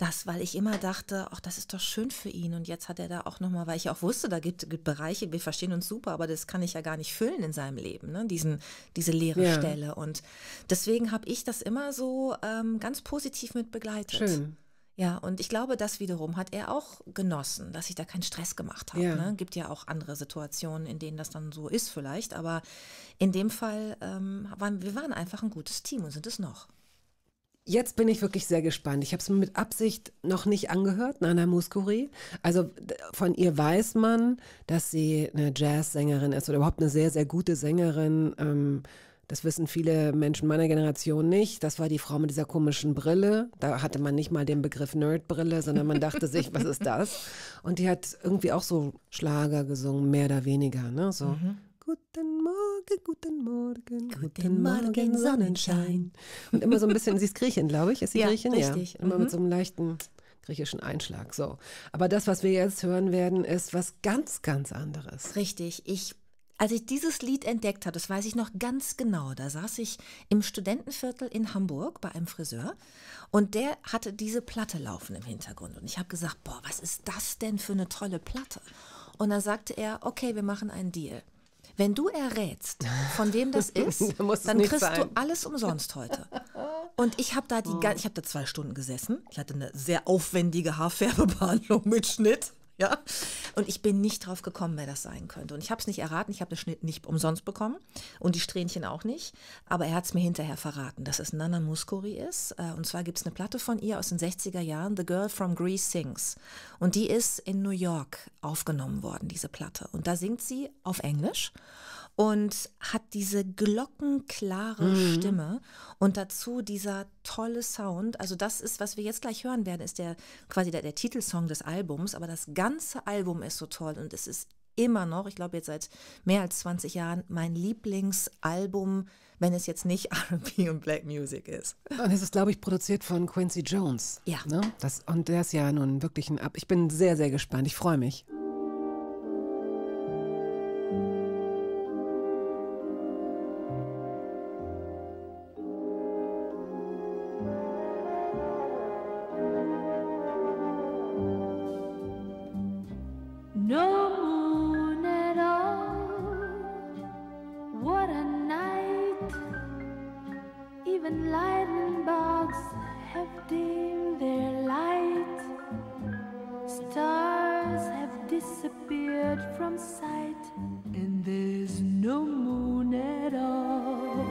das, weil ich immer dachte, ach, das ist doch schön für ihn. Und jetzt hat er da auch nochmal, weil ich ja auch wusste, da gibt, es Bereiche, wir verstehen uns super, aber das kann ich ja gar nicht füllen in seinem Leben, ne? Diesen, diese leere ja. Stelle. Und deswegen habe ich das immer so ähm, ganz positiv mit begleitet. Schön. Ja, und ich glaube, das wiederum hat er auch genossen, dass ich da keinen Stress gemacht habe. Ja. Ne? Gibt ja auch andere Situationen, in denen das dann so ist vielleicht, aber in dem Fall ähm, waren wir waren einfach ein gutes Team und sind es noch. Jetzt bin ich wirklich sehr gespannt. Ich habe es mit Absicht noch nicht angehört, Nana Mouskouri. Also von ihr weiß man, dass sie eine Jazzsängerin ist oder überhaupt eine sehr, sehr gute Sängerin. Ähm, das wissen viele Menschen meiner Generation nicht. Das war die Frau mit dieser komischen Brille. Da hatte man nicht mal den Begriff Nerdbrille, sondern man dachte sich, was ist das? Und die hat irgendwie auch so Schlager gesungen, mehr oder weniger. Ne? So, mhm. guten Morgen, guten Morgen, guten, guten Morgen, Sonnenschein. Und immer so ein bisschen, sie ist Griechin, glaube ich. Ist sie ja, Griechin? Richtig. Ja. Immer mhm. mit so einem leichten griechischen Einschlag. So. Aber das, was wir jetzt hören werden, ist was ganz, ganz anderes. Richtig. Ich als ich dieses Lied entdeckt habe, das weiß ich noch ganz genau, da saß ich im Studentenviertel in Hamburg bei einem Friseur und der hatte diese Platte laufen im Hintergrund. Und ich habe gesagt, boah, was ist das denn für eine tolle Platte? Und dann sagte er, okay, wir machen einen Deal. Wenn du errätst, von wem das ist, dann, dann kriegst sein. du alles umsonst heute. Und ich habe da die, oh. ich habe da zwei Stunden gesessen. Ich hatte eine sehr aufwendige Haarfärbebehandlung mit Schnitt ja. Und ich bin nicht drauf gekommen, wer das sein könnte. Und ich habe es nicht erraten, ich habe den Schnitt nicht umsonst bekommen und die Strähnchen auch nicht. Aber er hat es mir hinterher verraten, dass es Nana Muscuri ist. Äh, und zwar gibt es eine Platte von ihr aus den 60er Jahren, The Girl from Greece Sings. Und die ist in New York aufgenommen worden, diese Platte. Und da singt sie auf Englisch und hat diese glockenklare mhm. Stimme und dazu dieser tolle Sound. Also das ist, was wir jetzt gleich hören werden, ist der quasi der, der Titelsong des Albums, aber das ganze Album ist so toll und es ist immer noch, ich glaube jetzt seit mehr als 20 Jahren, mein Lieblingsalbum, wenn es jetzt nicht RB und Black Music ist. Und es ist, glaube ich, produziert von Quincy Jones. Ja. Ne? Das, und der ist ja nun wirklich ein Ab. Ich bin sehr, sehr gespannt. Ich freue mich. disappeared from sight, and there's no moon at all.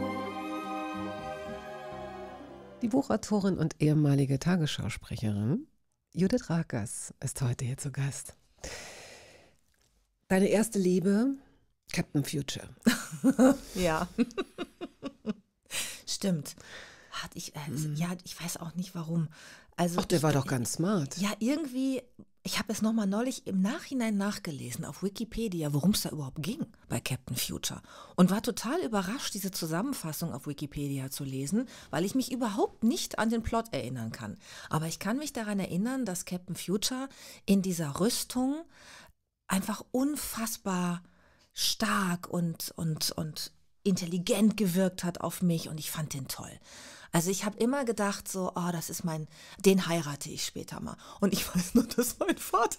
Die Buchautorin und ehemalige Tagesschausprecherin Judith Rakers ist heute hier zu Gast. Deine erste Liebe, Captain Future. ja. Stimmt. Hat ich, also, ja, ich weiß auch nicht warum. Also Ach, der ich, war doch ganz smart. Ja, irgendwie, ich habe es nochmal neulich im Nachhinein nachgelesen auf Wikipedia, worum es da überhaupt ging bei Captain Future. Und war total überrascht, diese Zusammenfassung auf Wikipedia zu lesen, weil ich mich überhaupt nicht an den Plot erinnern kann. Aber ich kann mich daran erinnern, dass Captain Future in dieser Rüstung einfach unfassbar stark und, und, und intelligent gewirkt hat auf mich und ich fand den toll. Also ich habe immer gedacht, so, oh, das ist mein, den heirate ich später mal. Und ich weiß nur, dass mein Vater,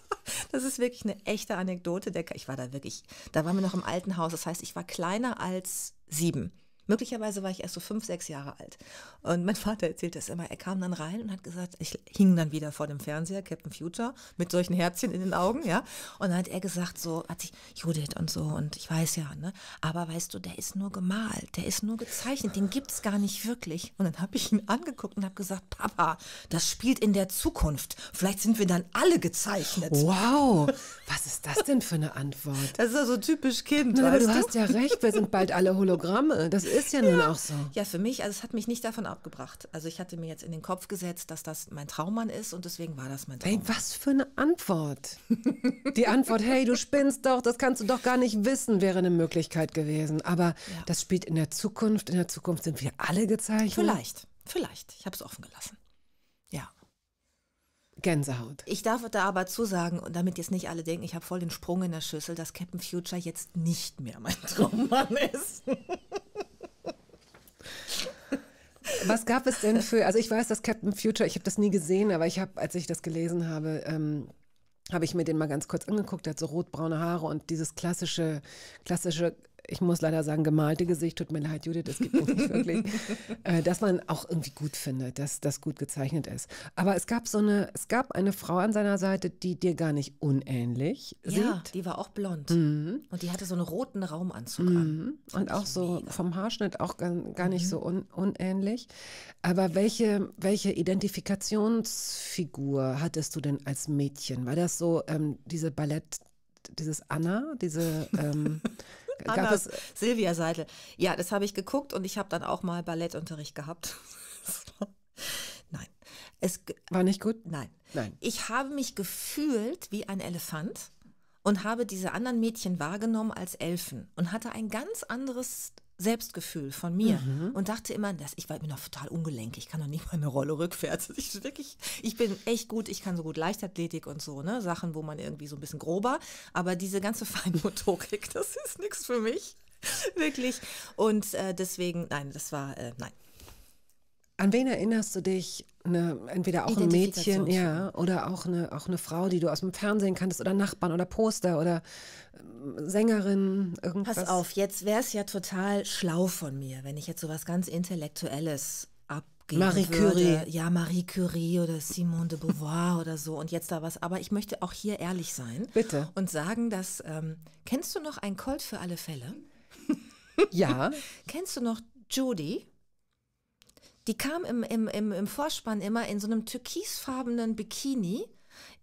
das ist wirklich eine echte Anekdote, der, ich war da wirklich, da waren wir noch im alten Haus, das heißt, ich war kleiner als sieben. Möglicherweise war ich erst so fünf, sechs Jahre alt. Und mein Vater erzählt das immer. Er kam dann rein und hat gesagt, ich hing dann wieder vor dem Fernseher, Captain Future, mit solchen Herzchen in den Augen, ja. Und dann hat er gesagt, so, hat sich Judith und so, und ich weiß ja, ne? Aber weißt du, der ist nur gemalt, der ist nur gezeichnet, den gibt es gar nicht wirklich. Und dann habe ich ihn angeguckt und habe gesagt, Papa, das spielt in der Zukunft. Vielleicht sind wir dann alle gezeichnet. Wow, was ist das denn für eine Antwort? Das ist ja so typisch Kind. Nein, aber du, du hast ja recht, wir sind bald alle Hologramme. Das ist ist ja, ja nun auch so. Ja, für mich, also es hat mich nicht davon abgebracht. Also ich hatte mir jetzt in den Kopf gesetzt, dass das mein Traummann ist und deswegen war das mein Traummann. Ey, was für eine Antwort. Die Antwort, hey, du spinnst doch, das kannst du doch gar nicht wissen, wäre eine Möglichkeit gewesen. Aber ja. das spielt in der Zukunft, in der Zukunft sind wir alle gezeichnet. Vielleicht, vielleicht. Ich habe es offen gelassen. Ja. Gänsehaut. Ich darf da aber zusagen, und damit jetzt nicht alle denken, ich habe voll den Sprung in der Schüssel, dass Captain Future jetzt nicht mehr mein Traummann ist. Was gab es denn für, also ich weiß, dass Captain Future, ich habe das nie gesehen, aber ich habe, als ich das gelesen habe, ähm, habe ich mir den mal ganz kurz angeguckt, der hat so rotbraune Haare und dieses klassische, klassische ich muss leider sagen, gemalte Gesicht, tut mir leid, Judith, das gibt es nicht wirklich, äh, dass man auch irgendwie gut findet, dass das gut gezeichnet ist. Aber es gab so eine, es gab eine Frau an seiner Seite, die dir gar nicht unähnlich ja, sieht. Ja, die war auch blond mhm. und die hatte so einen roten Raumanzug mhm. an. Und auch so mega. vom Haarschnitt auch gar, gar nicht mhm. so un, unähnlich. Aber welche, welche Identifikationsfigur hattest du denn als Mädchen? War das so ähm, diese Ballett- dieses Anna, diese ähm, Anna, es, Silvia Seidel. Ja, das habe ich geguckt und ich habe dann auch mal Ballettunterricht gehabt. Nein. Es war nicht gut? Nein. Nein. Ich habe mich gefühlt wie ein Elefant und habe diese anderen Mädchen wahrgenommen als Elfen und hatte ein ganz anderes Selbstgefühl von mir mhm. und dachte immer, dass ich war immer noch total ungelenk, ich kann doch nicht mal eine Rolle rückwärts. Ich, wirklich, ich bin echt gut, ich kann so gut Leichtathletik und so, ne, Sachen, wo man irgendwie so ein bisschen grober, aber diese ganze Feinmotorik, das ist nichts für mich. wirklich. Und äh, deswegen, nein, das war, äh, nein. An wen erinnerst du dich? Eine, entweder auch ein Mädchen, ja, oder auch eine, auch eine Frau, die du aus dem Fernsehen kanntest, oder Nachbarn oder Poster oder ähm, Sängerin, irgendwas. Pass auf, jetzt wäre es ja total schlau von mir, wenn ich jetzt so was ganz Intellektuelles abgeben Marie Curie. Ja, Marie Curie oder Simone de Beauvoir oder so und jetzt da was. Aber ich möchte auch hier ehrlich sein. Bitte. Und sagen, dass, ähm, kennst du noch ein Colt für alle Fälle? Ja. kennst du noch Judy? Die kam im, im, im, im Vorspann immer in so einem türkisfarbenen Bikini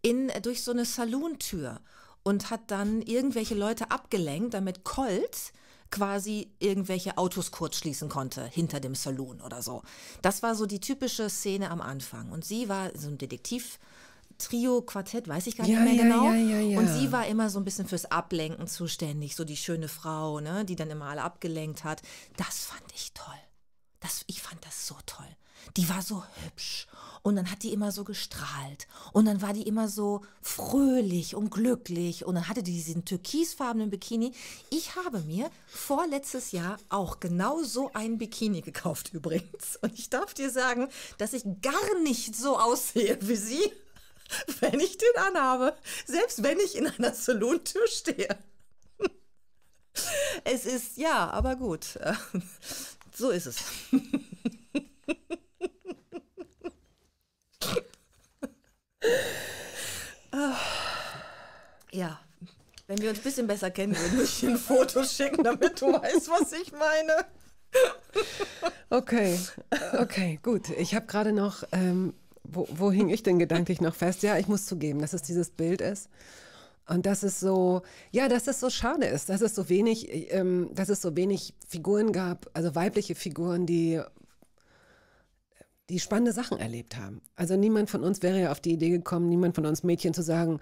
in, äh, durch so eine Salontür und hat dann irgendwelche Leute abgelenkt, damit Colt quasi irgendwelche Autos kurzschließen konnte hinter dem Saloon oder so. Das war so die typische Szene am Anfang. Und sie war so ein Detektiv. Trio, Quartett, weiß ich gar nicht ja, mehr ja, genau. Ja, und sie war immer so ein bisschen fürs Ablenken zuständig, so die schöne Frau, ne, die dann immer alle abgelenkt hat. Das fand ich toll. Das, ich fand das so toll. Die war so hübsch und dann hat die immer so gestrahlt und dann war die immer so fröhlich und glücklich und dann hatte die diesen türkisfarbenen Bikini. Ich habe mir vorletztes Jahr auch genau so ein Bikini gekauft übrigens und ich darf dir sagen, dass ich gar nicht so aussehe wie sie, wenn ich den anhabe, selbst wenn ich in einer Salontür stehe. Es ist ja, aber gut. So ist es. Ah. ja, wenn wir uns ein bisschen besser kennen würden, würde ich ein Foto schicken, damit du weißt, was ich meine. Okay, okay, gut. Ich habe gerade noch, ähm, wo, wo hing ich denn gedanklich noch fest? Ja, ich muss zugeben, dass es dieses Bild ist und dass es so, ja, dass es so schade ist, dass es so wenig, ähm, dass es so wenig Figuren gab, also weibliche Figuren, die, die spannende Sachen erlebt haben. Also niemand von uns wäre ja auf die Idee gekommen, niemand von uns Mädchen zu sagen,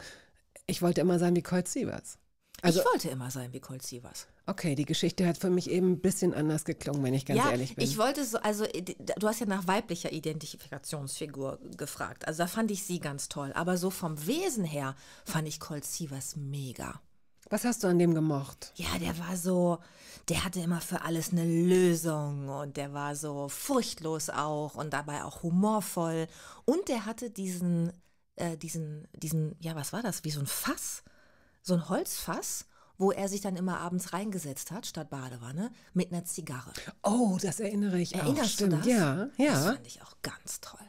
ich wollte immer sein wie Colt Sievers. Also, ich wollte immer sein wie Colt Sievers. Okay, die Geschichte hat für mich eben ein bisschen anders geklungen, wenn ich ganz ja, ehrlich bin. Ich wollte so, also äh, du hast ja nach weiblicher Identifikationsfigur gefragt. Also da fand ich sie ganz toll. Aber so vom Wesen her fand ich Colt Sievers mega. Was hast du an dem gemocht? Ja, der war so, der hatte immer für alles eine Lösung und der war so furchtlos auch und dabei auch humorvoll und der hatte diesen, äh, diesen, diesen, ja, was war das, wie so ein Fass? so ein Holzfass wo er sich dann immer abends reingesetzt hat, statt Badewanne, mit einer Zigarre. Oh, das erinnere ich Erinnerst auch. Erinnerst du das? Ja, ja. Das fand ich auch ganz toll.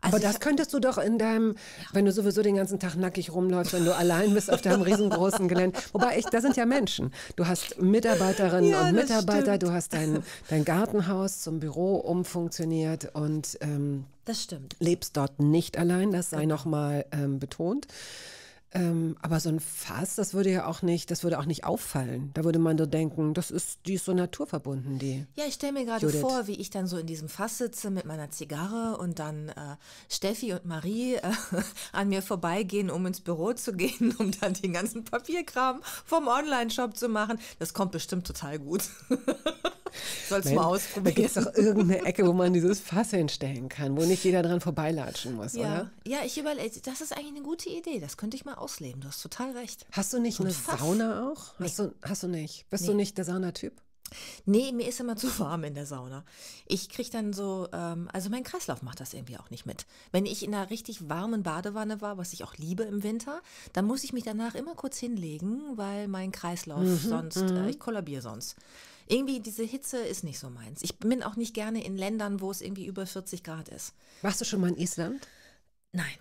Also Aber das könntest du doch in deinem, ja. wenn du sowieso den ganzen Tag nackig rumläufst, wenn du allein bist auf deinem riesengroßen Gelände. Wobei, ich, da sind ja Menschen. Du hast Mitarbeiterinnen ja, und Mitarbeiter, du hast dein, dein Gartenhaus zum Büro umfunktioniert und ähm, das stimmt. lebst dort nicht allein, das sei genau. nochmal ähm, betont. Ähm, aber so ein Fass, das würde ja auch nicht, das würde auch nicht auffallen. Da würde man so denken, das ist, die ist so naturverbunden, die. Ja, ich stelle mir gerade vor, wie ich dann so in diesem Fass sitze mit meiner Zigarre und dann äh, Steffi und Marie äh, an mir vorbeigehen, um ins Büro zu gehen, um dann den ganzen Papierkram vom Online-Shop zu machen. Das kommt bestimmt total gut. Sollst du mal ausprobieren. Da gibt es doch irgendeine Ecke, wo man dieses Fass hinstellen kann, wo nicht jeder dran vorbeilatschen muss, ja. oder? Ja, ich überlege, das ist eigentlich eine gute Idee. Das könnte ich mal ausleben. Du hast total recht. Hast du nicht so eine Fass. Sauna auch? Hast, du, hast du nicht? Bist nee. du nicht der Saunatyp? Nee, mir ist immer zu warm in der Sauna. Ich kriege dann so, ähm, also mein Kreislauf macht das irgendwie auch nicht mit. Wenn ich in einer richtig warmen Badewanne war, was ich auch liebe im Winter, dann muss ich mich danach immer kurz hinlegen, weil mein Kreislauf mhm, sonst, äh, mhm. ich kollabiere sonst. Irgendwie diese Hitze ist nicht so meins. Ich bin auch nicht gerne in Ländern, wo es irgendwie über 40 Grad ist. Warst du schon mal in Island? Nein.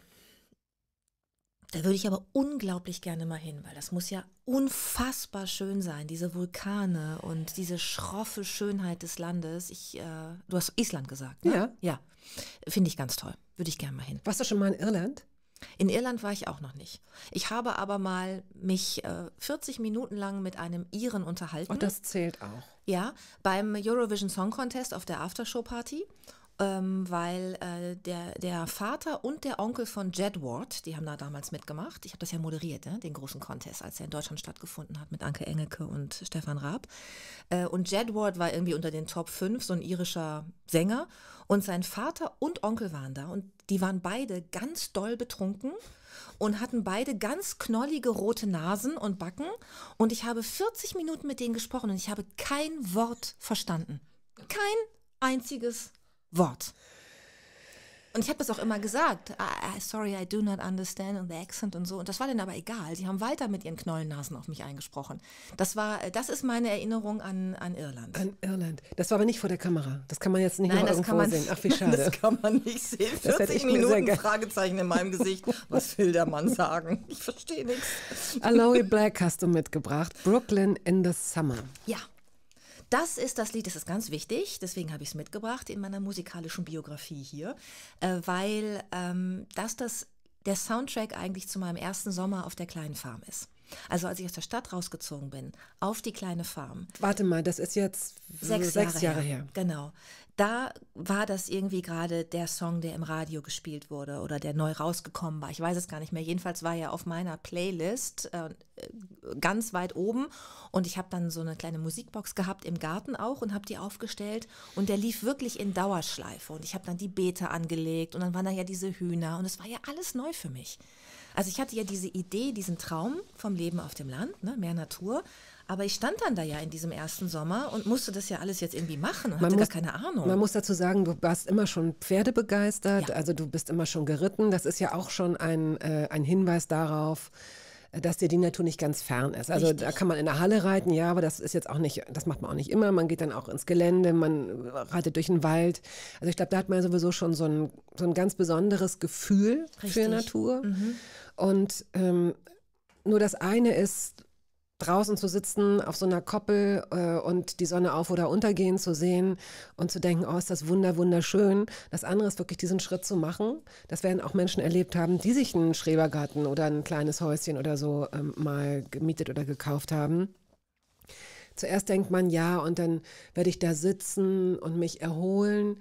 Da würde ich aber unglaublich gerne mal hin, weil das muss ja unfassbar schön sein, diese Vulkane und diese schroffe Schönheit des Landes. Ich, äh, du hast Island gesagt, ne? Ja. Ja, finde ich ganz toll. Würde ich gerne mal hin. Warst du schon mal in Irland? In Irland war ich auch noch nicht. Ich habe aber mal mich äh, 40 Minuten lang mit einem Iren unterhalten. Und oh, das zählt auch. Ja, beim Eurovision Song Contest auf der Aftershow-Party ähm, weil äh, der, der Vater und der Onkel von Jed Ward, die haben da damals mitgemacht. Ich habe das ja moderiert, ne? den großen Contest, als er in Deutschland stattgefunden hat mit Anke Engelke und Stefan Raab. Äh, und Jed Ward war irgendwie unter den Top 5, so ein irischer Sänger. Und sein Vater und Onkel waren da und die waren beide ganz doll betrunken und hatten beide ganz knollige rote Nasen und Backen. Und ich habe 40 Minuten mit denen gesprochen und ich habe kein Wort verstanden. Kein einziges Wort. Und ich habe das auch immer gesagt. I, ah, ah, sorry, I do not understand and the accent und so. Und das war denen aber egal. Sie haben weiter mit ihren Knollennasen auf mich eingesprochen. Das war, äh, das ist meine Erinnerung an, an Irland. An Irland. Das war aber nicht vor der Kamera. Das kann man jetzt nicht Nein, das kann man, sehen. Ach, wie schade. Das kann man nicht sehen. 40 Minuten Fragezeichen in meinem Gesicht. Was will der Mann sagen? Ich verstehe nichts. Aloe Black hast du mitgebracht. Brooklyn in the Summer. Ja. Das ist das Lied, das ist ganz wichtig, deswegen habe ich es mitgebracht in meiner musikalischen Biografie hier, äh, weil ähm, das, das der Soundtrack eigentlich zu meinem ersten Sommer auf der kleinen Farm ist. Also als ich aus der Stadt rausgezogen bin, auf die kleine Farm. Warte mal, das ist jetzt sechs, sechs Jahre, Jahre her. her. Genau da war das irgendwie gerade der Song, der im Radio gespielt wurde oder der neu rausgekommen war. Ich weiß es gar nicht mehr. Jedenfalls war er auf meiner Playlist äh, ganz weit oben und ich habe dann so eine kleine Musikbox gehabt im Garten auch und habe die aufgestellt und der lief wirklich in Dauerschleife und ich habe dann die Beete angelegt und dann waren da ja diese Hühner und es war ja alles neu für mich. Also ich hatte ja diese Idee, diesen Traum vom Leben auf dem Land, ne, mehr Natur aber ich stand dann da ja in diesem ersten Sommer und musste das ja alles jetzt irgendwie machen und man hatte muss, gar keine Ahnung. Man muss dazu sagen, du warst immer schon pferdebegeistert, ja. also du bist immer schon geritten. Das ist ja auch schon ein, äh, ein Hinweis darauf, dass dir die Natur nicht ganz fern ist. Also Richtig. da kann man in der Halle reiten, ja, aber das ist jetzt auch nicht, das macht man auch nicht immer. Man geht dann auch ins Gelände, man reitet durch den Wald. Also ich glaube, da hat man sowieso schon so ein, so ein ganz besonderes Gefühl Richtig. für Natur. Mhm. Und ähm, nur das eine ist, draußen zu sitzen auf so einer Koppel äh, und die Sonne auf oder untergehen zu sehen und zu denken, oh, ist das wunder wunderschön. Das andere ist wirklich diesen Schritt zu machen. Das werden auch Menschen erlebt haben, die sich einen Schrebergarten oder ein kleines Häuschen oder so ähm, mal gemietet oder gekauft haben. Zuerst denkt man ja und dann werde ich da sitzen und mich erholen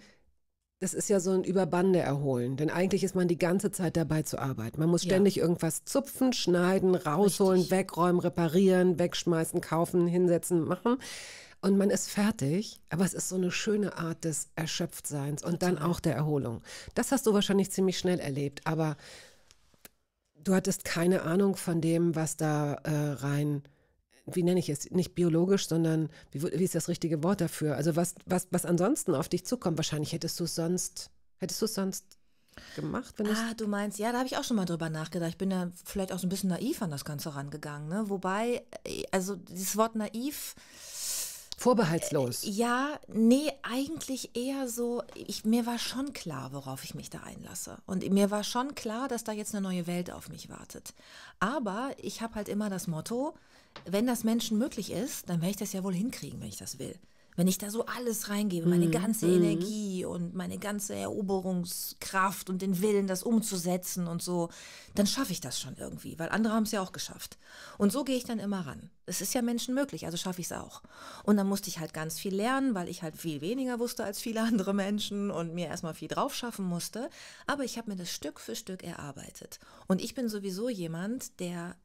das ist ja so ein Überbande erholen, denn eigentlich ist man die ganze Zeit dabei zu arbeiten. Man muss ständig ja. irgendwas zupfen, schneiden, rausholen, Richtig. wegräumen, reparieren, wegschmeißen, kaufen, hinsetzen, machen. Und man ist fertig, aber es ist so eine schöne Art des Erschöpftseins und dann auch der Erholung. Das hast du wahrscheinlich ziemlich schnell erlebt, aber du hattest keine Ahnung von dem, was da äh, rein wie nenne ich es, nicht biologisch, sondern wie, wie, ist das richtige Wort dafür? Also was, was, was ansonsten auf dich zukommt, wahrscheinlich hättest du sonst, hättest du sonst gemacht? ah, du meinst, ja, da habe ich auch schon mal drüber nachgedacht. Ich bin da vielleicht auch so ein bisschen naiv an das Ganze rangegangen. Ne? Wobei, äh, also dieses Wort naiv. Vorbehaltslos. Äh, ja, nee, eigentlich eher so, ich, mir war schon klar, worauf ich mich da einlasse. Und mir war schon klar, dass da jetzt eine neue Welt auf mich wartet. Aber ich habe halt immer das Motto, wenn das Menschen möglich ist, dann werde ich das ja wohl hinkriegen, wenn ich das will. Wenn ich da so alles reingebe, meine mhm. ganze mhm. Energie und meine ganze Eroberungskraft und den Willen, das umzusetzen und so, dann schaffe ich das schon irgendwie, weil andere haben es ja auch geschafft. Und so gehe ich dann immer ran. Es ist ja Menschen möglich, also schaffe ich es auch. Und dann musste ich halt ganz viel lernen, weil ich halt viel weniger wusste als viele andere Menschen und mir erstmal viel drauf schaffen musste. Aber ich habe mir das Stück für Stück erarbeitet. Und ich bin sowieso jemand, der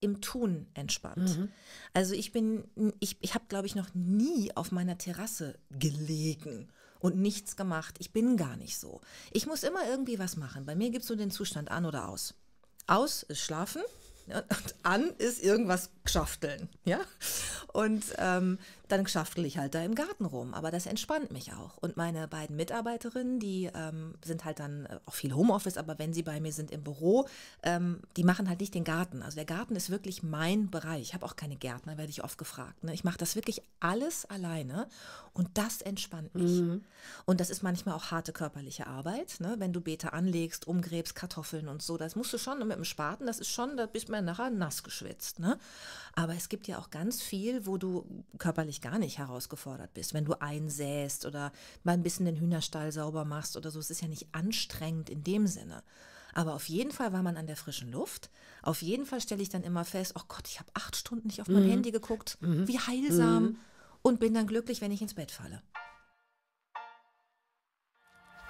im Tun entspannt. Mhm. Also ich bin, ich, ich habe, glaube ich, noch nie auf meiner Terrasse gelegen und nichts gemacht. Ich bin gar nicht so. Ich muss immer irgendwie was machen. Bei mir gibt es so den Zustand an oder aus. Aus ist schlafen, und an ist irgendwas geschafteln, ja. Und ähm, dann geschaftel ich halt da im Garten rum, aber das entspannt mich auch. Und meine beiden Mitarbeiterinnen, die ähm, sind halt dann äh, auch viel Homeoffice, aber wenn sie bei mir sind im Büro, ähm, die machen halt nicht den Garten. Also der Garten ist wirklich mein Bereich. Ich habe auch keine Gärtner, werde ich oft gefragt. Ne? Ich mache das wirklich alles alleine und das entspannt mich. Mhm. Und das ist manchmal auch harte körperliche Arbeit, ne? wenn du Beete anlegst, umgräbst, Kartoffeln und so. Das musst du schon mit dem Spaten, das ist schon, da bist man man nachher nass geschwitzt. Ne? Aber es gibt ja auch ganz viel, wo du körperlich gar nicht herausgefordert bist. Wenn du einsäst oder mal ein bisschen den Hühnerstall sauber machst oder so, es ist ja nicht anstrengend in dem Sinne. Aber auf jeden Fall war man an der frischen Luft. Auf jeden Fall stelle ich dann immer fest, oh Gott, ich habe acht Stunden nicht auf mein mhm. Handy geguckt. Mhm. Wie heilsam. Mhm. Und bin dann glücklich, wenn ich ins Bett falle.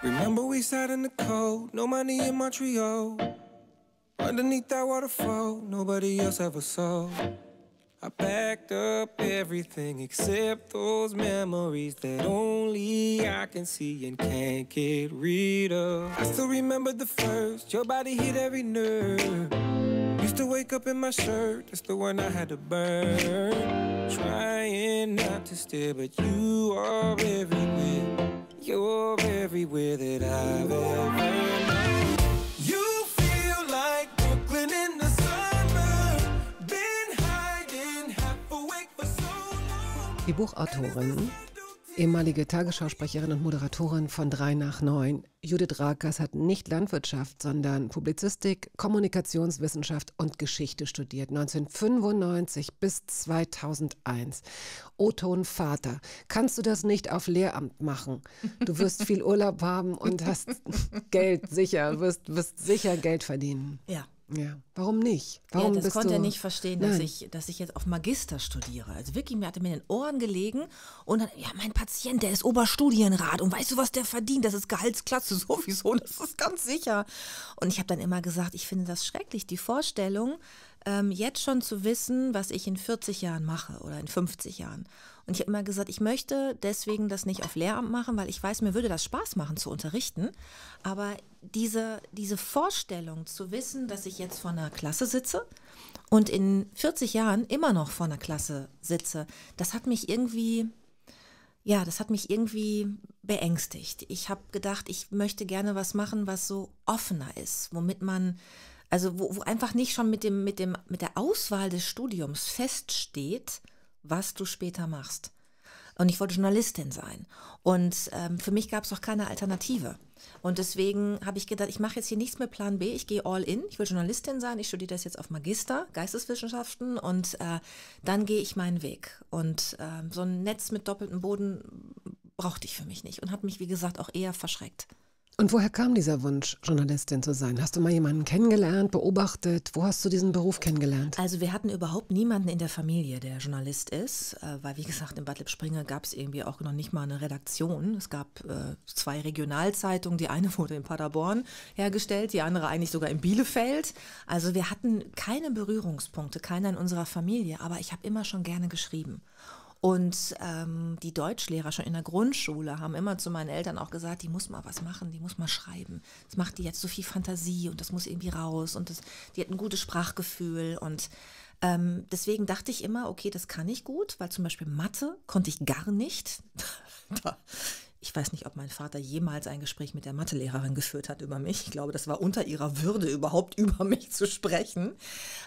Remember we sat in the cold, no money in Montreal. Underneath that waterfall, nobody else ever saw. I packed up everything except those memories that only I can see and can't get rid of. I still remember the first, your body hit every nerve. Used to wake up in my shirt, that's the one I had to burn. Trying not to stare, but you are everywhere. You're everywhere that I've ever known. Die Buchautorin, ehemalige Tagesschausprecherin und Moderatorin von 3 nach 9, Judith Rakers hat nicht Landwirtschaft, sondern Publizistik, Kommunikationswissenschaft und Geschichte studiert. 1995 bis 2001. Oton Vater, kannst du das nicht auf Lehramt machen? Du wirst viel Urlaub haben und hast Geld sicher, wirst, wirst sicher Geld verdienen. Ja. Ja, warum nicht? Warum ja, das konnte er nicht verstehen, dass ich, dass ich jetzt auf Magister studiere. Also wirklich, mir hatte mir in den Ohren gelegen und dann, ja, mein Patient, der ist Oberstudienrat und weißt du, was der verdient? Das ist Gehaltsklasse sowieso, das ist ganz sicher. Und ich habe dann immer gesagt, ich finde das schrecklich, die Vorstellung, ähm, jetzt schon zu wissen, was ich in 40 Jahren mache oder in 50 Jahren. Und ich habe immer gesagt, ich möchte deswegen das nicht auf Lehramt machen, weil ich weiß, mir würde das Spaß machen zu unterrichten. Aber diese, diese Vorstellung zu wissen, dass ich jetzt vor einer Klasse sitze und in 40 Jahren immer noch vor einer Klasse sitze, das hat mich irgendwie ja, das hat mich irgendwie beängstigt. Ich habe gedacht, ich möchte gerne was machen, was so offener ist, womit man also wo, wo einfach nicht schon mit, dem, mit, dem, mit der Auswahl des Studiums feststeht, was du später machst. Und ich wollte Journalistin sein. Und ähm, für mich gab es auch keine Alternative. Und deswegen habe ich gedacht, ich mache jetzt hier nichts mit Plan B, ich gehe all in, ich will Journalistin sein, ich studiere das jetzt auf Magister, Geisteswissenschaften und äh, dann gehe ich meinen Weg. Und äh, so ein Netz mit doppeltem Boden brauchte ich für mich nicht und hat mich, wie gesagt, auch eher verschreckt. Und woher kam dieser Wunsch, Journalistin zu sein? Hast du mal jemanden kennengelernt, beobachtet? Wo hast du diesen Beruf kennengelernt? Also wir hatten überhaupt niemanden in der Familie, der Journalist ist, äh, weil wie gesagt, in Bad Lippspringe gab es irgendwie auch noch nicht mal eine Redaktion. Es gab äh, zwei Regionalzeitungen, die eine wurde in Paderborn hergestellt, die andere eigentlich sogar in Bielefeld. Also wir hatten keine Berührungspunkte, keiner in unserer Familie, aber ich habe immer schon gerne geschrieben. Und ähm, die Deutschlehrer schon in der Grundschule haben immer zu meinen Eltern auch gesagt, die muss mal was machen, die muss mal schreiben. Das macht die jetzt so viel Fantasie und das muss irgendwie raus und das, die hat ein gutes Sprachgefühl und ähm, deswegen dachte ich immer, okay, das kann ich gut, weil zum Beispiel Mathe konnte ich gar nicht. Ich weiß nicht, ob mein Vater jemals ein Gespräch mit der Mathelehrerin geführt hat über mich. Ich glaube, das war unter ihrer Würde, überhaupt über mich zu sprechen.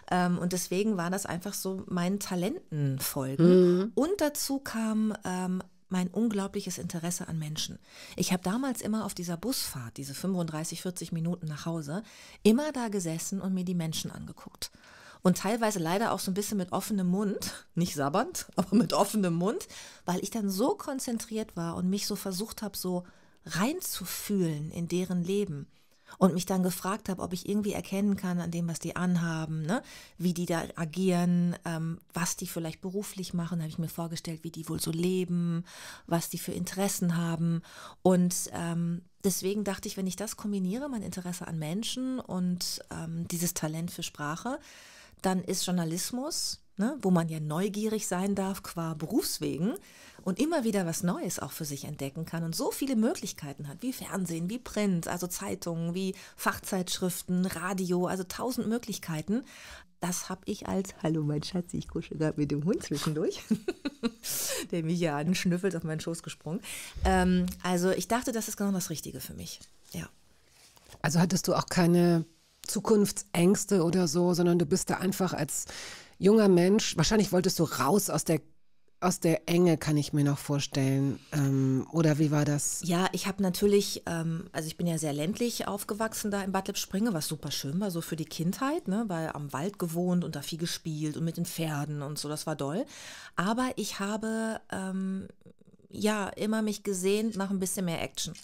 Ähm, und deswegen war das einfach so meinen Talenten folgen. Mhm. Und dazu kam ähm, mein unglaubliches Interesse an Menschen. Ich habe damals immer auf dieser Busfahrt, diese 35, 40 Minuten nach Hause, immer da gesessen und mir die Menschen angeguckt und teilweise leider auch so ein bisschen mit offenem Mund, nicht sabbernd, aber mit offenem Mund, weil ich dann so konzentriert war und mich so versucht habe, so reinzufühlen in deren Leben und mich dann gefragt habe, ob ich irgendwie erkennen kann an dem, was die anhaben, ne? wie die da agieren, ähm, was die vielleicht beruflich machen, habe ich mir vorgestellt, wie die wohl so leben, was die für Interessen haben. Und ähm, deswegen dachte ich, wenn ich das kombiniere, mein Interesse an Menschen und ähm, dieses Talent für Sprache, dann ist Journalismus, ne, wo man ja neugierig sein darf, qua Berufswegen und immer wieder was Neues auch für sich entdecken kann und so viele Möglichkeiten hat, wie Fernsehen, wie Print, also Zeitungen, wie Fachzeitschriften, Radio, also tausend Möglichkeiten. Das habe ich als, hallo mein Schatz, ich kusche gerade mit dem Hund zwischendurch, der mich ja anschnüffelt, auf meinen Schoß gesprungen. Ähm, also ich dachte, das ist genau das Richtige für mich. Ja. Also hattest du auch keine Zukunftsängste oder so, sondern du bist da einfach als junger Mensch, wahrscheinlich wolltest du raus aus der aus der Enge kann ich mir noch vorstellen. Ähm, oder wie war das? Ja, ich habe natürlich, ähm, also ich bin ja sehr ländlich aufgewachsen da in Bad Lippspringe, was super schön war, so für die Kindheit, ne? weil am Wald gewohnt und da viel gespielt und mit den Pferden und so, das war doll. Aber ich habe ähm, ja immer mich gesehnt nach ein bisschen mehr Action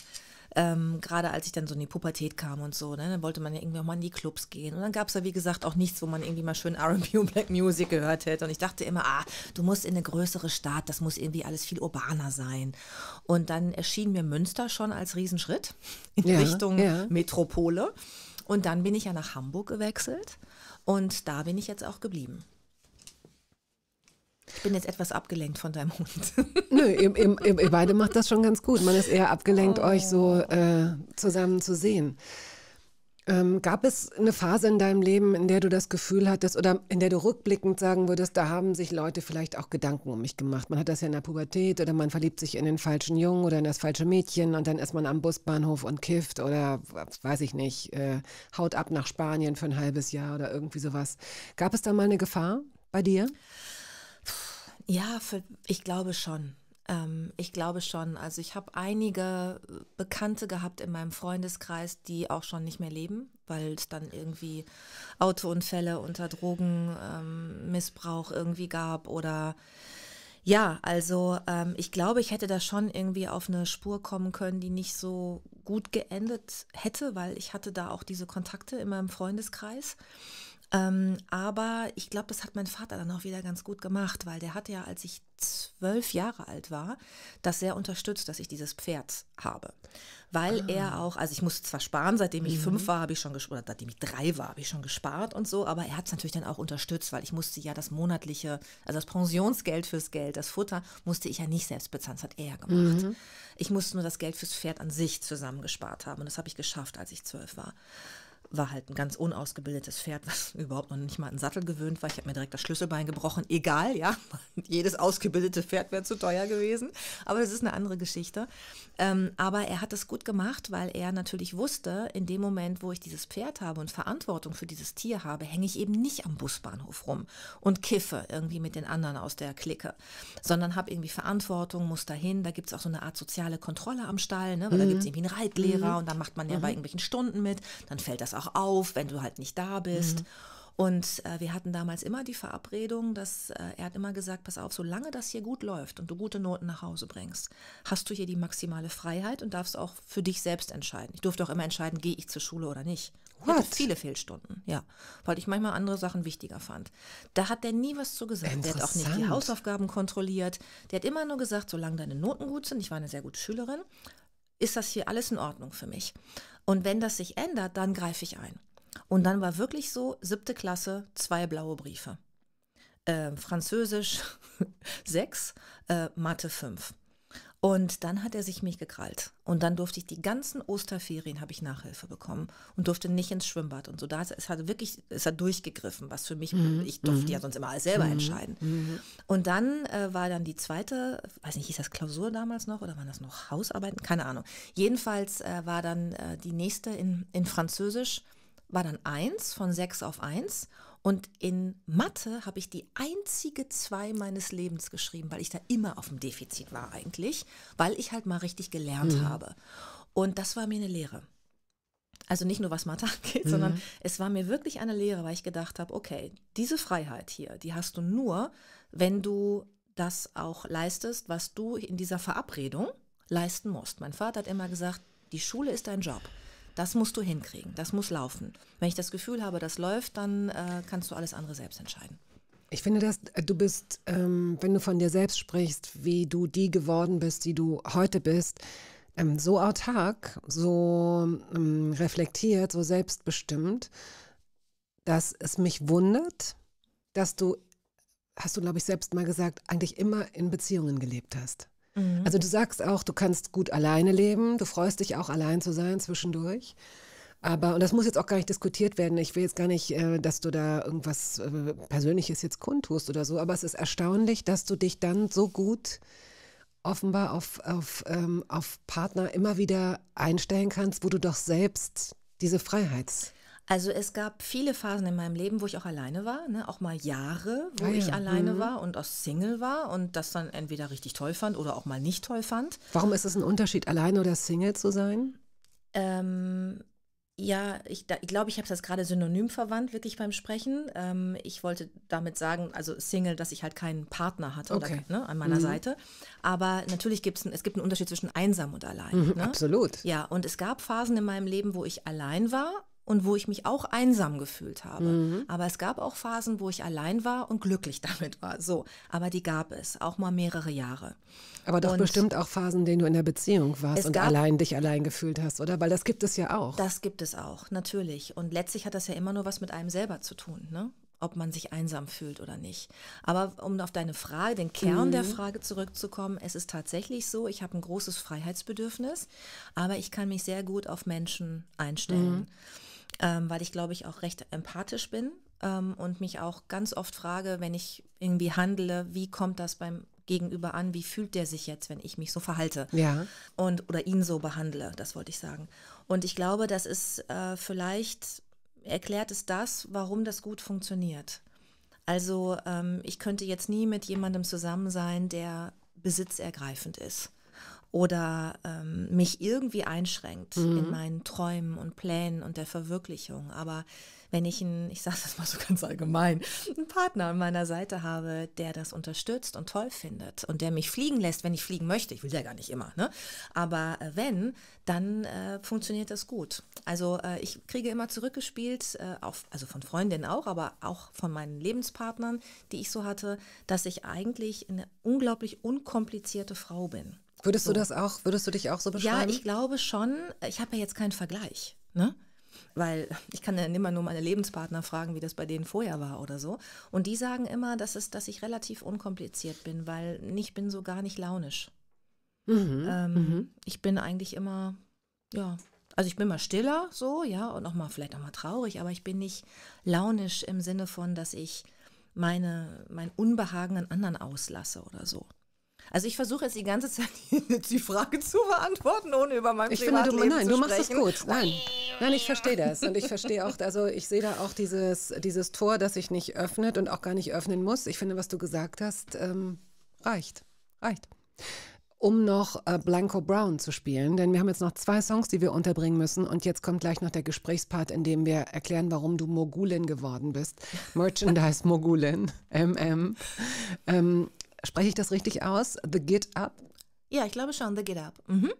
ähm, gerade als ich dann so in die Pubertät kam und so, ne, dann wollte man ja irgendwie auch mal in die Clubs gehen. Und dann gab es ja, wie gesagt, auch nichts, wo man irgendwie mal schön RB und Black Music gehört hätte. Und ich dachte immer, ah, du musst in eine größere Stadt, das muss irgendwie alles viel urbaner sein. Und dann erschien mir Münster schon als Riesenschritt in ja, Richtung ja. Metropole. Und dann bin ich ja nach Hamburg gewechselt und da bin ich jetzt auch geblieben. Ich bin jetzt etwas abgelenkt von deinem Hund. Nö, ihr, ihr, ihr, beide macht das schon ganz gut. Man ist eher abgelenkt, oh. euch so äh, zusammen zu sehen. Ähm, gab es eine Phase in deinem Leben, in der du das Gefühl hattest oder in der du rückblickend sagen würdest, da haben sich Leute vielleicht auch Gedanken um mich gemacht? Man hat das ja in der Pubertät oder man verliebt sich in den falschen Jungen oder in das falsche Mädchen und dann ist man am Busbahnhof und kifft oder weiß ich nicht, äh, haut ab nach Spanien für ein halbes Jahr oder irgendwie sowas. Gab es da mal eine Gefahr bei dir? Ja, für, ich glaube schon. Ähm, ich glaube schon. Also ich habe einige Bekannte gehabt in meinem Freundeskreis, die auch schon nicht mehr leben, weil es dann irgendwie Autounfälle unter Drogenmissbrauch ähm, irgendwie gab oder ja, also ähm, ich glaube, ich hätte da schon irgendwie auf eine Spur kommen können, die nicht so gut geendet hätte, weil ich hatte da auch diese Kontakte in meinem Freundeskreis. Ähm, aber ich glaube, das hat mein Vater dann auch wieder ganz gut gemacht, weil der hatte ja, als ich zwölf Jahre alt war, das sehr unterstützt, dass ich dieses Pferd habe. Weil ah. er auch, also ich musste zwar sparen, seitdem ich mhm. fünf war, habe ich schon gespart, oder seitdem ich drei war, habe ich schon gespart und so, aber er hat es natürlich dann auch unterstützt, weil ich musste ja das monatliche, also das Pensionsgeld fürs Geld, das Futter, musste ich ja nicht selbst bezahlen, das hat er gemacht. Mhm. Ich musste nur das Geld fürs Pferd an sich zusammengespart haben und das habe ich geschafft, als ich zwölf war war halt ein ganz unausgebildetes Pferd, was überhaupt noch nicht mal einen Sattel gewöhnt war. Ich habe mir direkt das Schlüsselbein gebrochen. Egal, ja. Jedes ausgebildete Pferd wäre zu teuer gewesen. Aber das ist eine andere Geschichte. Ähm, aber er hat es gut gemacht, weil er natürlich wusste, in dem Moment, wo ich dieses Pferd habe und Verantwortung für dieses Tier habe, hänge ich eben nicht am Busbahnhof rum und kiffe irgendwie mit den anderen aus der Clique, sondern habe irgendwie Verantwortung, muss dahin. Da gibt es auch so eine Art soziale Kontrolle am Stall, ne? weil mhm. da gibt es irgendwie einen Reitlehrer mhm. und dann macht man ja mhm. bei irgendwelchen Stunden mit. Dann fällt das auch auf, wenn du halt nicht da bist. Mhm. Und äh, wir hatten damals immer die Verabredung, dass äh, er hat immer gesagt, pass auf, solange das hier gut läuft und du gute Noten nach Hause bringst, hast du hier die maximale Freiheit und darfst auch für dich selbst entscheiden. Ich durfte auch immer entscheiden, gehe ich zur Schule oder nicht. What? Hatte viele Fehlstunden, ja, weil ich manchmal andere Sachen wichtiger fand. Da hat der nie was zu gesagt. Der hat auch nicht die Hausaufgaben kontrolliert. Der hat immer nur gesagt, solange deine Noten gut sind, ich war eine sehr gute Schülerin, ist das hier alles in Ordnung für mich. Und wenn das sich ändert, dann greife ich ein. Und dann war wirklich so, siebte Klasse, zwei blaue Briefe. Äh, Französisch sechs, äh, Mathe fünf. Und dann hat er sich mich gekrallt. Und dann durfte ich die ganzen Osterferien, habe ich Nachhilfe bekommen und durfte nicht ins Schwimmbad und so. Da, es hat wirklich, es hat durchgegriffen, was für mich, mhm. ich durfte mhm. ja sonst immer alles selber mhm. entscheiden. Mhm. Und dann äh, war dann die zweite, weiß nicht, hieß das Klausur damals noch oder waren das noch Hausarbeiten? Keine Ahnung. Jedenfalls äh, war dann äh, die nächste in, in Französisch, war dann eins, von sechs auf eins. Und in Mathe habe ich die einzige zwei meines Lebens geschrieben, weil ich da immer auf dem Defizit war eigentlich, weil ich halt mal richtig gelernt mhm. habe. Und das war mir eine Lehre. Also nicht nur was Mathe angeht, mhm. sondern es war mir wirklich eine Lehre, weil ich gedacht habe, okay, diese Freiheit hier, die hast du nur, wenn du das auch leistest, was du in dieser Verabredung leisten musst. Mein Vater hat immer gesagt, die Schule ist dein Job. Das musst du hinkriegen, das muss laufen. Wenn ich das Gefühl habe, das läuft, dann äh, kannst du alles andere selbst entscheiden. Ich finde, dass äh, du bist, ähm, wenn du von dir selbst sprichst, wie du die geworden bist, die du heute bist, ähm, so autark, so ähm, reflektiert, so selbstbestimmt, dass es mich wundert, dass du, hast du, glaube ich, selbst mal gesagt, eigentlich immer in Beziehungen gelebt hast. Mhm. Also du sagst auch, du kannst gut alleine leben, du freust dich auch allein zu sein zwischendurch. Aber, und das muss jetzt auch gar nicht diskutiert werden. Ich will jetzt gar nicht, äh, dass du da irgendwas äh, Persönliches jetzt kundtust oder so, aber es ist erstaunlich, dass du dich dann so gut offenbar auf, auf, ähm, auf Partner immer wieder einstellen kannst, wo du doch selbst diese Freiheits also es gab viele Phasen in meinem Leben, wo ich auch alleine war, ne? auch mal Jahre, wo ah, ich alleine mhm. war und auch Single war und das dann entweder richtig toll fand oder auch mal nicht toll fand. Warum ist es ein Unterschied, alleine oder Single zu sein? Ähm, ja, ich glaube, ich, glaub, ich habe das gerade synonym verwandt, wirklich beim Sprechen. Ähm, ich wollte damit sagen, also Single, dass ich halt keinen Partner hatte okay. oder, ne, an meiner mhm. Seite. Aber natürlich gibt es einen Unterschied zwischen einsam und allein. Mhm, ne? Absolut. Ja, und es gab Phasen in meinem Leben, wo ich allein war und wo ich mich auch einsam gefühlt habe. Mhm. Aber es gab auch Phasen, wo ich allein war und glücklich damit war. So, aber die gab es, auch mal mehrere Jahre. Aber doch und bestimmt auch Phasen, in denen du in der Beziehung warst und gab, allein dich allein gefühlt hast, oder? Weil das gibt es ja auch. Das gibt es auch, natürlich. Und letztlich hat das ja immer nur was mit einem selber zu tun, ne? ob man sich einsam fühlt oder nicht. Aber um auf deine Frage, den Kern mhm. der Frage zurückzukommen, es ist tatsächlich so, ich habe ein großes Freiheitsbedürfnis, aber ich kann mich sehr gut auf Menschen einstellen. Mhm ähm, weil ich glaube ich auch recht empathisch bin ähm, und mich auch ganz oft frage, wenn ich irgendwie handle, wie kommt das beim Gegenüber an, wie fühlt der sich jetzt, wenn ich mich so verhalte ja. und oder ihn so behandle, das wollte ich sagen. Und ich glaube, das ist äh, vielleicht erklärt es das, warum das gut funktioniert. Also ähm, ich könnte jetzt nie mit jemandem zusammen sein, der besitzergreifend ist oder ähm, mich irgendwie einschränkt mhm. in meinen Träumen und Plänen und der Verwirklichung. Aber wenn ich einen, ich sage das mal so ganz allgemein, einen Partner an meiner Seite habe, der das unterstützt und toll findet und der mich fliegen lässt, wenn ich fliegen möchte, ich will ja gar nicht immer, ne? aber äh, wenn, dann äh, funktioniert das gut. Also äh, ich kriege immer zurückgespielt, äh, auf, also von Freundinnen auch, aber auch von meinen Lebenspartnern, die ich so hatte, dass ich eigentlich eine unglaublich unkomplizierte Frau bin. Würdest so. du das auch, würdest du dich auch so beschreiben? Ja, ich glaube schon. Ich habe ja jetzt keinen Vergleich, ne? Weil ich kann ja immer nur meine Lebenspartner fragen, wie das bei denen vorher war oder so. Und die sagen immer, dass, es, dass ich relativ unkompliziert bin, weil ich bin so gar nicht launisch. Mhm. Ähm, mhm. Ich bin eigentlich immer, ja, also ich bin mal stiller so, ja, und auch mal vielleicht auch mal traurig, aber ich bin nicht launisch im Sinne von, dass ich meine, mein Unbehagen an anderen auslasse oder so. Also ich versuche jetzt die ganze Zeit die Frage zu beantworten, ohne über mein ich Privatleben finde, du, nein, zu sprechen. Nein, du machst das gut. Nein, nein ich verstehe das und ich verstehe auch, also ich sehe da auch dieses, dieses Tor, das sich nicht öffnet und auch gar nicht öffnen muss. Ich finde, was du gesagt hast, ähm, reicht, reicht um noch äh, Blanco Brown zu spielen, denn wir haben jetzt noch zwei Songs, die wir unterbringen müssen und jetzt kommt gleich noch der Gesprächspart, in dem wir erklären, warum du Mogulin geworden bist. Merchandise Mogulin, MM. Ähm, Spreche ich das richtig aus? The Get Up? Ja, ich glaube schon, The Get Up. Mhm.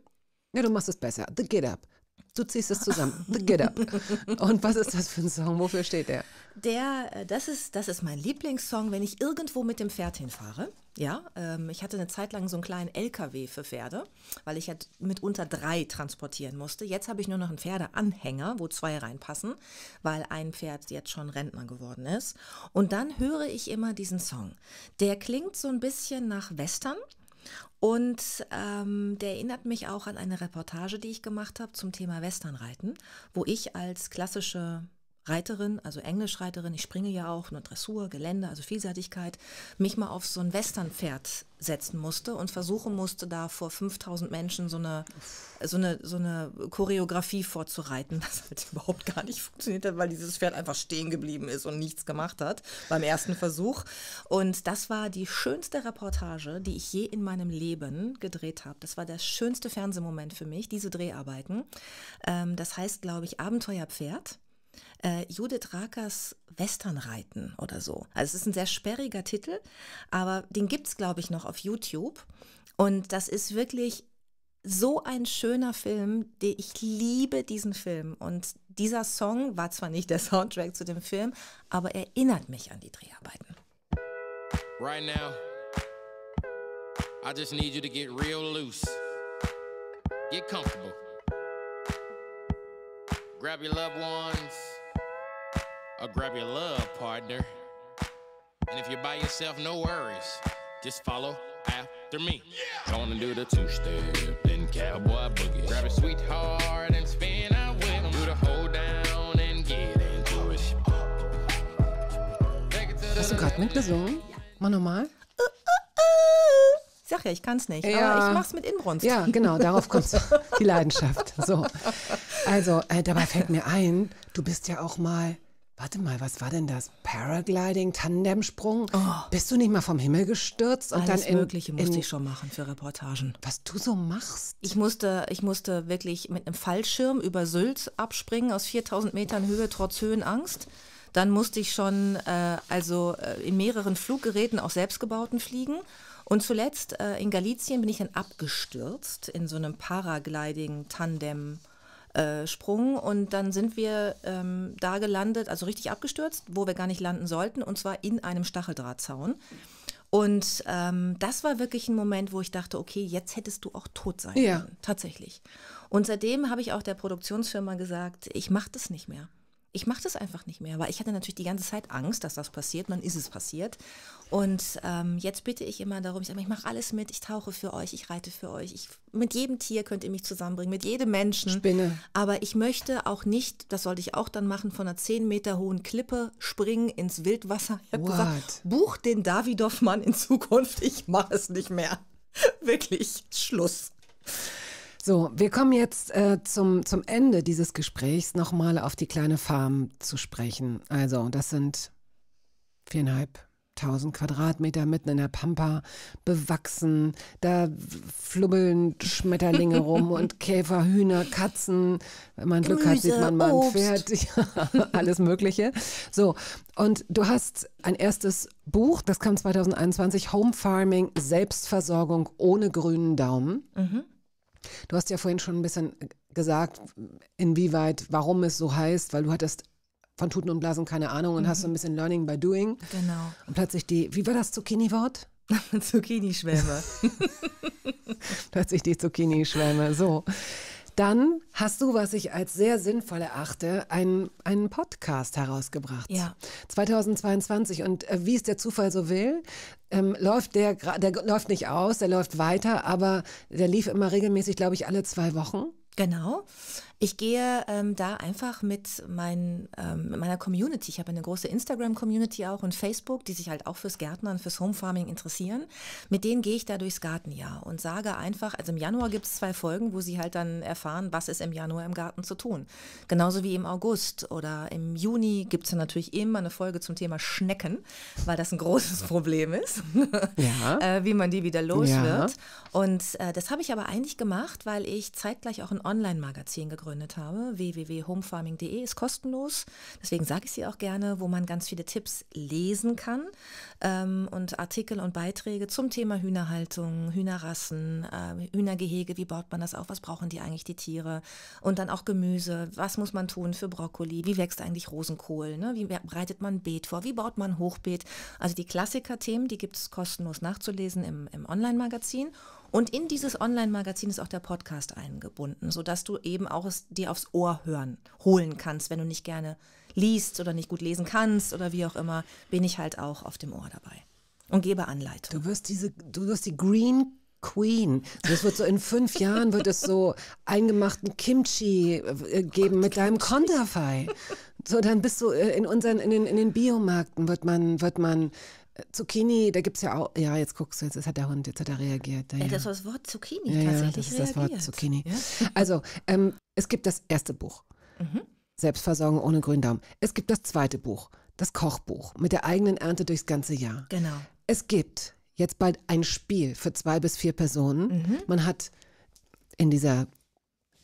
Ja, du machst es besser. The Get Up. Du ziehst es zusammen. The Get Up. Und was ist das für ein Song? Wofür steht der? Der, äh, das ist, das ist mein Lieblingssong, wenn ich irgendwo mit dem Pferd hinfahre. Ja, ähm, ich hatte eine Zeit lang so einen kleinen LKW für Pferde, weil ich ja halt mitunter drei transportieren musste. Jetzt habe ich nur noch einen Pferdeanhänger, wo zwei reinpassen, weil ein Pferd jetzt schon Rentner geworden ist. Und dann höre ich immer diesen Song. Der klingt so ein bisschen nach Western. Und ähm, der erinnert mich auch an eine Reportage, die ich gemacht habe zum Thema Westernreiten, wo ich als klassische Reiterin, also Englischreiterin, ich springe ja auch, nur Dressur, Gelände, also Vielseitigkeit, mich mal auf so ein Westernpferd setzen musste und versuchen musste, da vor 5000 Menschen so eine, so eine, so eine Choreografie vorzureiten, was halt überhaupt gar nicht funktioniert hat, weil dieses Pferd einfach stehen geblieben ist und nichts gemacht hat beim ersten Versuch. Und das war die schönste Reportage, die ich je in meinem Leben gedreht habe. Das war der schönste Fernsehmoment für mich, diese Dreharbeiten. Ähm, das heißt, glaube ich, Abenteuerpferd. Pferd äh, Judith Rakers Westernreiten oder so. Also es ist ein sehr sperriger Titel, aber den gibt es, glaube ich, noch auf YouTube. Und das ist wirklich so ein schöner Film, die, ich liebe diesen Film. Und dieser Song war zwar nicht der Soundtrack zu dem Film, aber erinnert mich an die Dreharbeiten. Right now, I just need you to get real loose. Get comfortable. Grab your loved ones or grab your love partner. And if you're by yourself, no worries. Just follow after me. Yeah. Gonna do the two step, then cowboy boogie. Grab a sweetheart and spin out with him. Do the hold down and get into it. Hast du gerade mitgesungen? Ja. Mal nochmal. Ich sag ja, ich kann's nicht, ja. aber ich mach's mit Inbrunst. Ja, genau, darauf kommt die Leidenschaft. So. Also, äh, dabei fällt mir ein, du bist ja auch mal Warte mal, was war denn das? Paragliding, Tandemsprung? Oh. Bist du nicht mal vom Himmel gestürzt? Und Alles dann in, Mögliche musste in, ich schon machen für Reportagen. Was du so machst? Ich musste, ich musste wirklich mit einem Fallschirm über Sylt abspringen aus 4000 Metern Höhe trotz Höhenangst. Dann musste ich schon äh, also äh, in mehreren Fluggeräten, auch selbstgebauten, fliegen. Und zuletzt äh, in Galizien bin ich dann abgestürzt in so einem Paragliding-Tandem. Äh, Sprung und dann sind wir ähm, da gelandet, also richtig abgestürzt, wo wir gar nicht landen sollten, und zwar in einem Stacheldrahtzaun. Und ähm, das war wirklich ein Moment, wo ich dachte, okay, jetzt hättest du auch tot sein ja. können, tatsächlich. Und seitdem habe ich auch der Produktionsfirma gesagt, ich mache das nicht mehr ich mache das einfach nicht mehr, weil ich hatte natürlich die ganze Zeit Angst, dass das passiert. Man ist es passiert. Und ähm, jetzt bitte ich immer darum, ich sage, ich mache alles mit, ich tauche für euch, ich reite für euch, ich, mit jedem Tier könnt ihr mich zusammenbringen, mit jedem Menschen. Spinne. Aber ich möchte auch nicht, das sollte ich auch dann machen, von einer 10 Meter hohen Klippe springen ins Wildwasser. Ich habe gesagt, buch den Davidoffmann in Zukunft, ich mache es nicht mehr. Wirklich, Schluss. So, wir kommen jetzt äh, zum, zum Ende dieses Gesprächs nochmal auf die kleine Farm zu sprechen. Also, das sind viereinhalb 1000 Quadratmeter mitten in der Pampa bewachsen. Da flubbeln Schmetterlinge rum und Käfer, Hühner, Katzen. Wenn man Glück hat, sieht man mal ein Pferd. Ja, alles Mögliche. So, und du hast ein erstes Buch, das kam 2021, Home Farming, Selbstversorgung ohne grünen Daumen. Mhm. Du hast ja vorhin schon ein bisschen gesagt, inwieweit, warum es so heißt, weil du hattest von Tuten und Blasen keine Ahnung und mhm. hast so ein mhm. bisschen Learning by Doing. Genau. Und plötzlich die, wie war das Zucchini-Wort? Zucchini-Schwärme. plötzlich die Zucchini-Schwärme, so dann hast du, was ich als sehr sinnvoll erachte, einen, einen Podcast herausgebracht. Ja. 2022. Und äh, wie es der Zufall so will, ähm, läuft der, der läuft nicht aus, der läuft weiter, aber der lief immer regelmäßig, glaube ich, alle zwei Wochen. Genau. Ich gehe ähm, da einfach mit, mein, ähm, meiner Community. Ich habe eine große Instagram-Community auch und Facebook, die sich halt auch fürs Gärtnern, fürs Homefarming interessieren. Mit denen gehe ich da durchs Gartenjahr und sage einfach, also im Januar gibt es zwei Folgen, wo sie halt dann erfahren, was ist im Januar im Garten zu tun. Genauso wie im August oder im Juni gibt es dann natürlich immer eine Folge zum Thema Schnecken, weil das ein großes Problem ist, ja. äh, wie man die wieder los ja. wird. Und äh, das habe ich aber eigentlich gemacht, weil ich zeitgleich auch ein Online-Magazin gegründet habe gegründet habe. www.homefarming.de ist kostenlos. Deswegen sage ich sie auch gerne, wo man ganz viele Tipps lesen kann ähm, und Artikel und Beiträge zum Thema Hühnerhaltung, Hühnerrassen, äh, Hühnergehege, wie baut man das auf, was brauchen die eigentlich die Tiere und dann auch Gemüse, was muss man tun für Brokkoli, wie wächst eigentlich Rosenkohl, ne? wie bereitet man Beet vor, wie baut man Hochbeet. Also die Klassiker-Themen, die gibt es kostenlos nachzulesen im, im Online-Magazin. Und in dieses Online-Magazin ist auch der Podcast eingebunden, sodass du eben auch es dir aufs Ohr hören, holen kannst, wenn du nicht gerne liest oder nicht gut lesen kannst oder wie auch immer, bin ich halt auch auf dem Ohr dabei und gebe Anleitung. Du wirst diese, du wirst die Green Queen. Das wird so in fünf Jahren wird es so eingemachten Kimchi äh, geben oh, mit deinem Konterfei. So, dann bist du äh, in unseren, in den, in den Biomarkten wird man, wird man Zucchini, da gibt es ja auch, ja, jetzt guckst du, jetzt, jetzt hat der Hund, jetzt hat er reagiert. Ja, äh, ja. Das war das Wort Zucchini ja, tatsächlich. das ist reagiert. das Wort Zucchini. Ja? Also, ähm, es gibt das erste Buch. Mhm. Selbstversorgung ohne Gründarm. Es gibt das zweite Buch, das Kochbuch, mit der eigenen Ernte durchs ganze Jahr. Genau. Es gibt jetzt bald ein Spiel für zwei bis vier Personen. Mhm. Man hat in dieser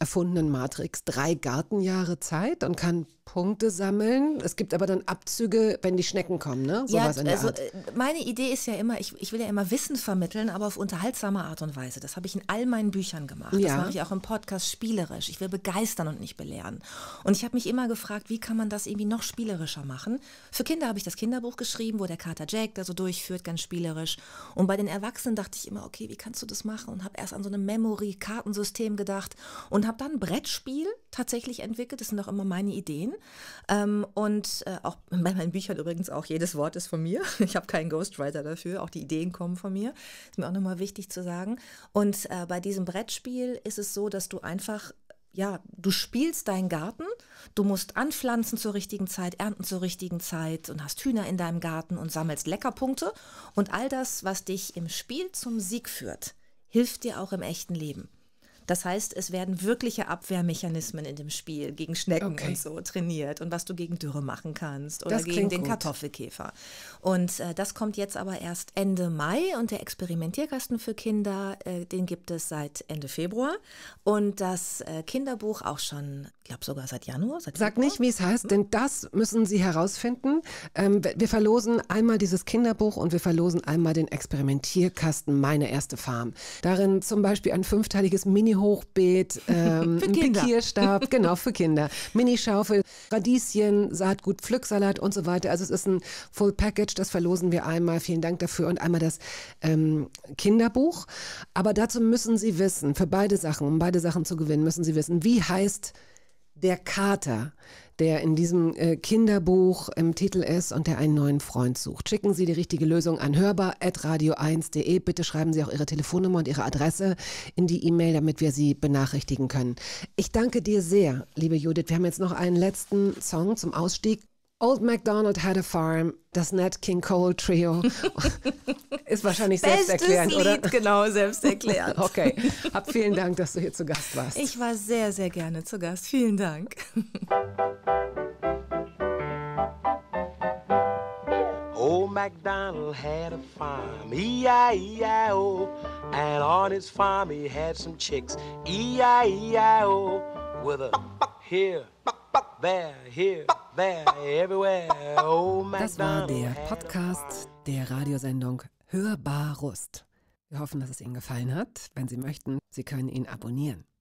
erfundenen Matrix drei Gartenjahre Zeit und kann Punkte sammeln. Es gibt aber dann Abzüge, wenn die Schnecken kommen, ne? So ja, also Art. Äh, meine Idee ist ja immer, ich, ich will ja immer Wissen vermitteln, aber auf unterhaltsame Art und Weise. Das habe ich in all meinen Büchern gemacht. Ja. Das mache ich auch im Podcast spielerisch. Ich will begeistern und nicht belehren. Und ich habe mich immer gefragt, wie kann man das irgendwie noch spielerischer machen? Für Kinder habe ich das Kinderbuch geschrieben, wo der Kater Jack da so durchführt, ganz spielerisch. Und bei den Erwachsenen dachte ich immer, okay, wie kannst du das machen? Und habe erst an so einem Memory-Kartensystem gedacht und habe habe dann ein Brettspiel tatsächlich entwickelt. Das sind auch immer meine Ideen. Ähm, und äh, auch bei meinen Büchern übrigens auch jedes Wort ist von mir. Ich habe keinen Ghostwriter dafür. Auch die Ideen kommen von mir. Ist mir auch nochmal wichtig zu sagen. Und äh, bei diesem Brettspiel ist es so, dass du einfach ja, du spielst deinen Garten, du musst anpflanzen zur richtigen Zeit, ernten zur richtigen Zeit und hast Hühner in deinem Garten und sammelst Leckerpunkte und all das, was dich im Spiel zum Sieg führt, hilft dir auch im echten Leben. Das heißt, es werden wirkliche Abwehrmechanismen in dem Spiel gegen Schnecken okay. und so trainiert und was du gegen Dürre machen kannst oder das gegen den gut. Kartoffelkäfer. Und äh, das kommt jetzt aber erst Ende Mai und der Experimentierkasten für Kinder, äh, den gibt es seit Ende Februar und das äh, Kinderbuch auch schon, ich glaube sogar seit Januar. Seit Sag nicht, wie es heißt, denn das müssen Sie herausfinden. Ähm, wir verlosen einmal dieses Kinderbuch und wir verlosen einmal den Experimentierkasten Meine erste Farm. Darin zum Beispiel ein fünfteiliges Mini Mini-Hochbeet, ähm, Pikierstab, genau, für Kinder. Mini-Schaufel, Radieschen, Saatgut, Pflücksalat und so weiter. Also es ist ein Full Package, das verlosen wir einmal. Vielen Dank dafür. Und einmal das ähm, Kinderbuch. Aber dazu müssen Sie wissen, für beide Sachen, um beide Sachen zu gewinnen, müssen Sie wissen, wie heißt der Kater, der in diesem äh, Kinderbuch im Titel ist und der einen neuen Freund sucht. Schicken Sie die richtige Lösung an hörbar.radio1.de. Bitte schreiben Sie auch Ihre Telefonnummer und Ihre Adresse in die E-Mail, damit wir Sie benachrichtigen können. Ich danke dir sehr, liebe Judith. Wir haben jetzt noch einen letzten Song zum Ausstieg. Old MacDonald had a farm, das Nat King Cole Trio. Ist wahrscheinlich selbsterklärend, oder? genau, selbsterklärend. okay, hab vielen Dank, dass du hier zu Gast warst. Ich war sehr, sehr gerne zu Gast. Vielen Dank. Old MacDonald had a farm, E-I-E-I-O. And on his farm he had some chicks, E-I-E-I-O. With a here. Oh, das war der Podcast der Radiosendung Hörbar Rust. Wir hoffen, dass es Ihnen gefallen hat. Wenn Sie möchten, Sie können ihn abonnieren.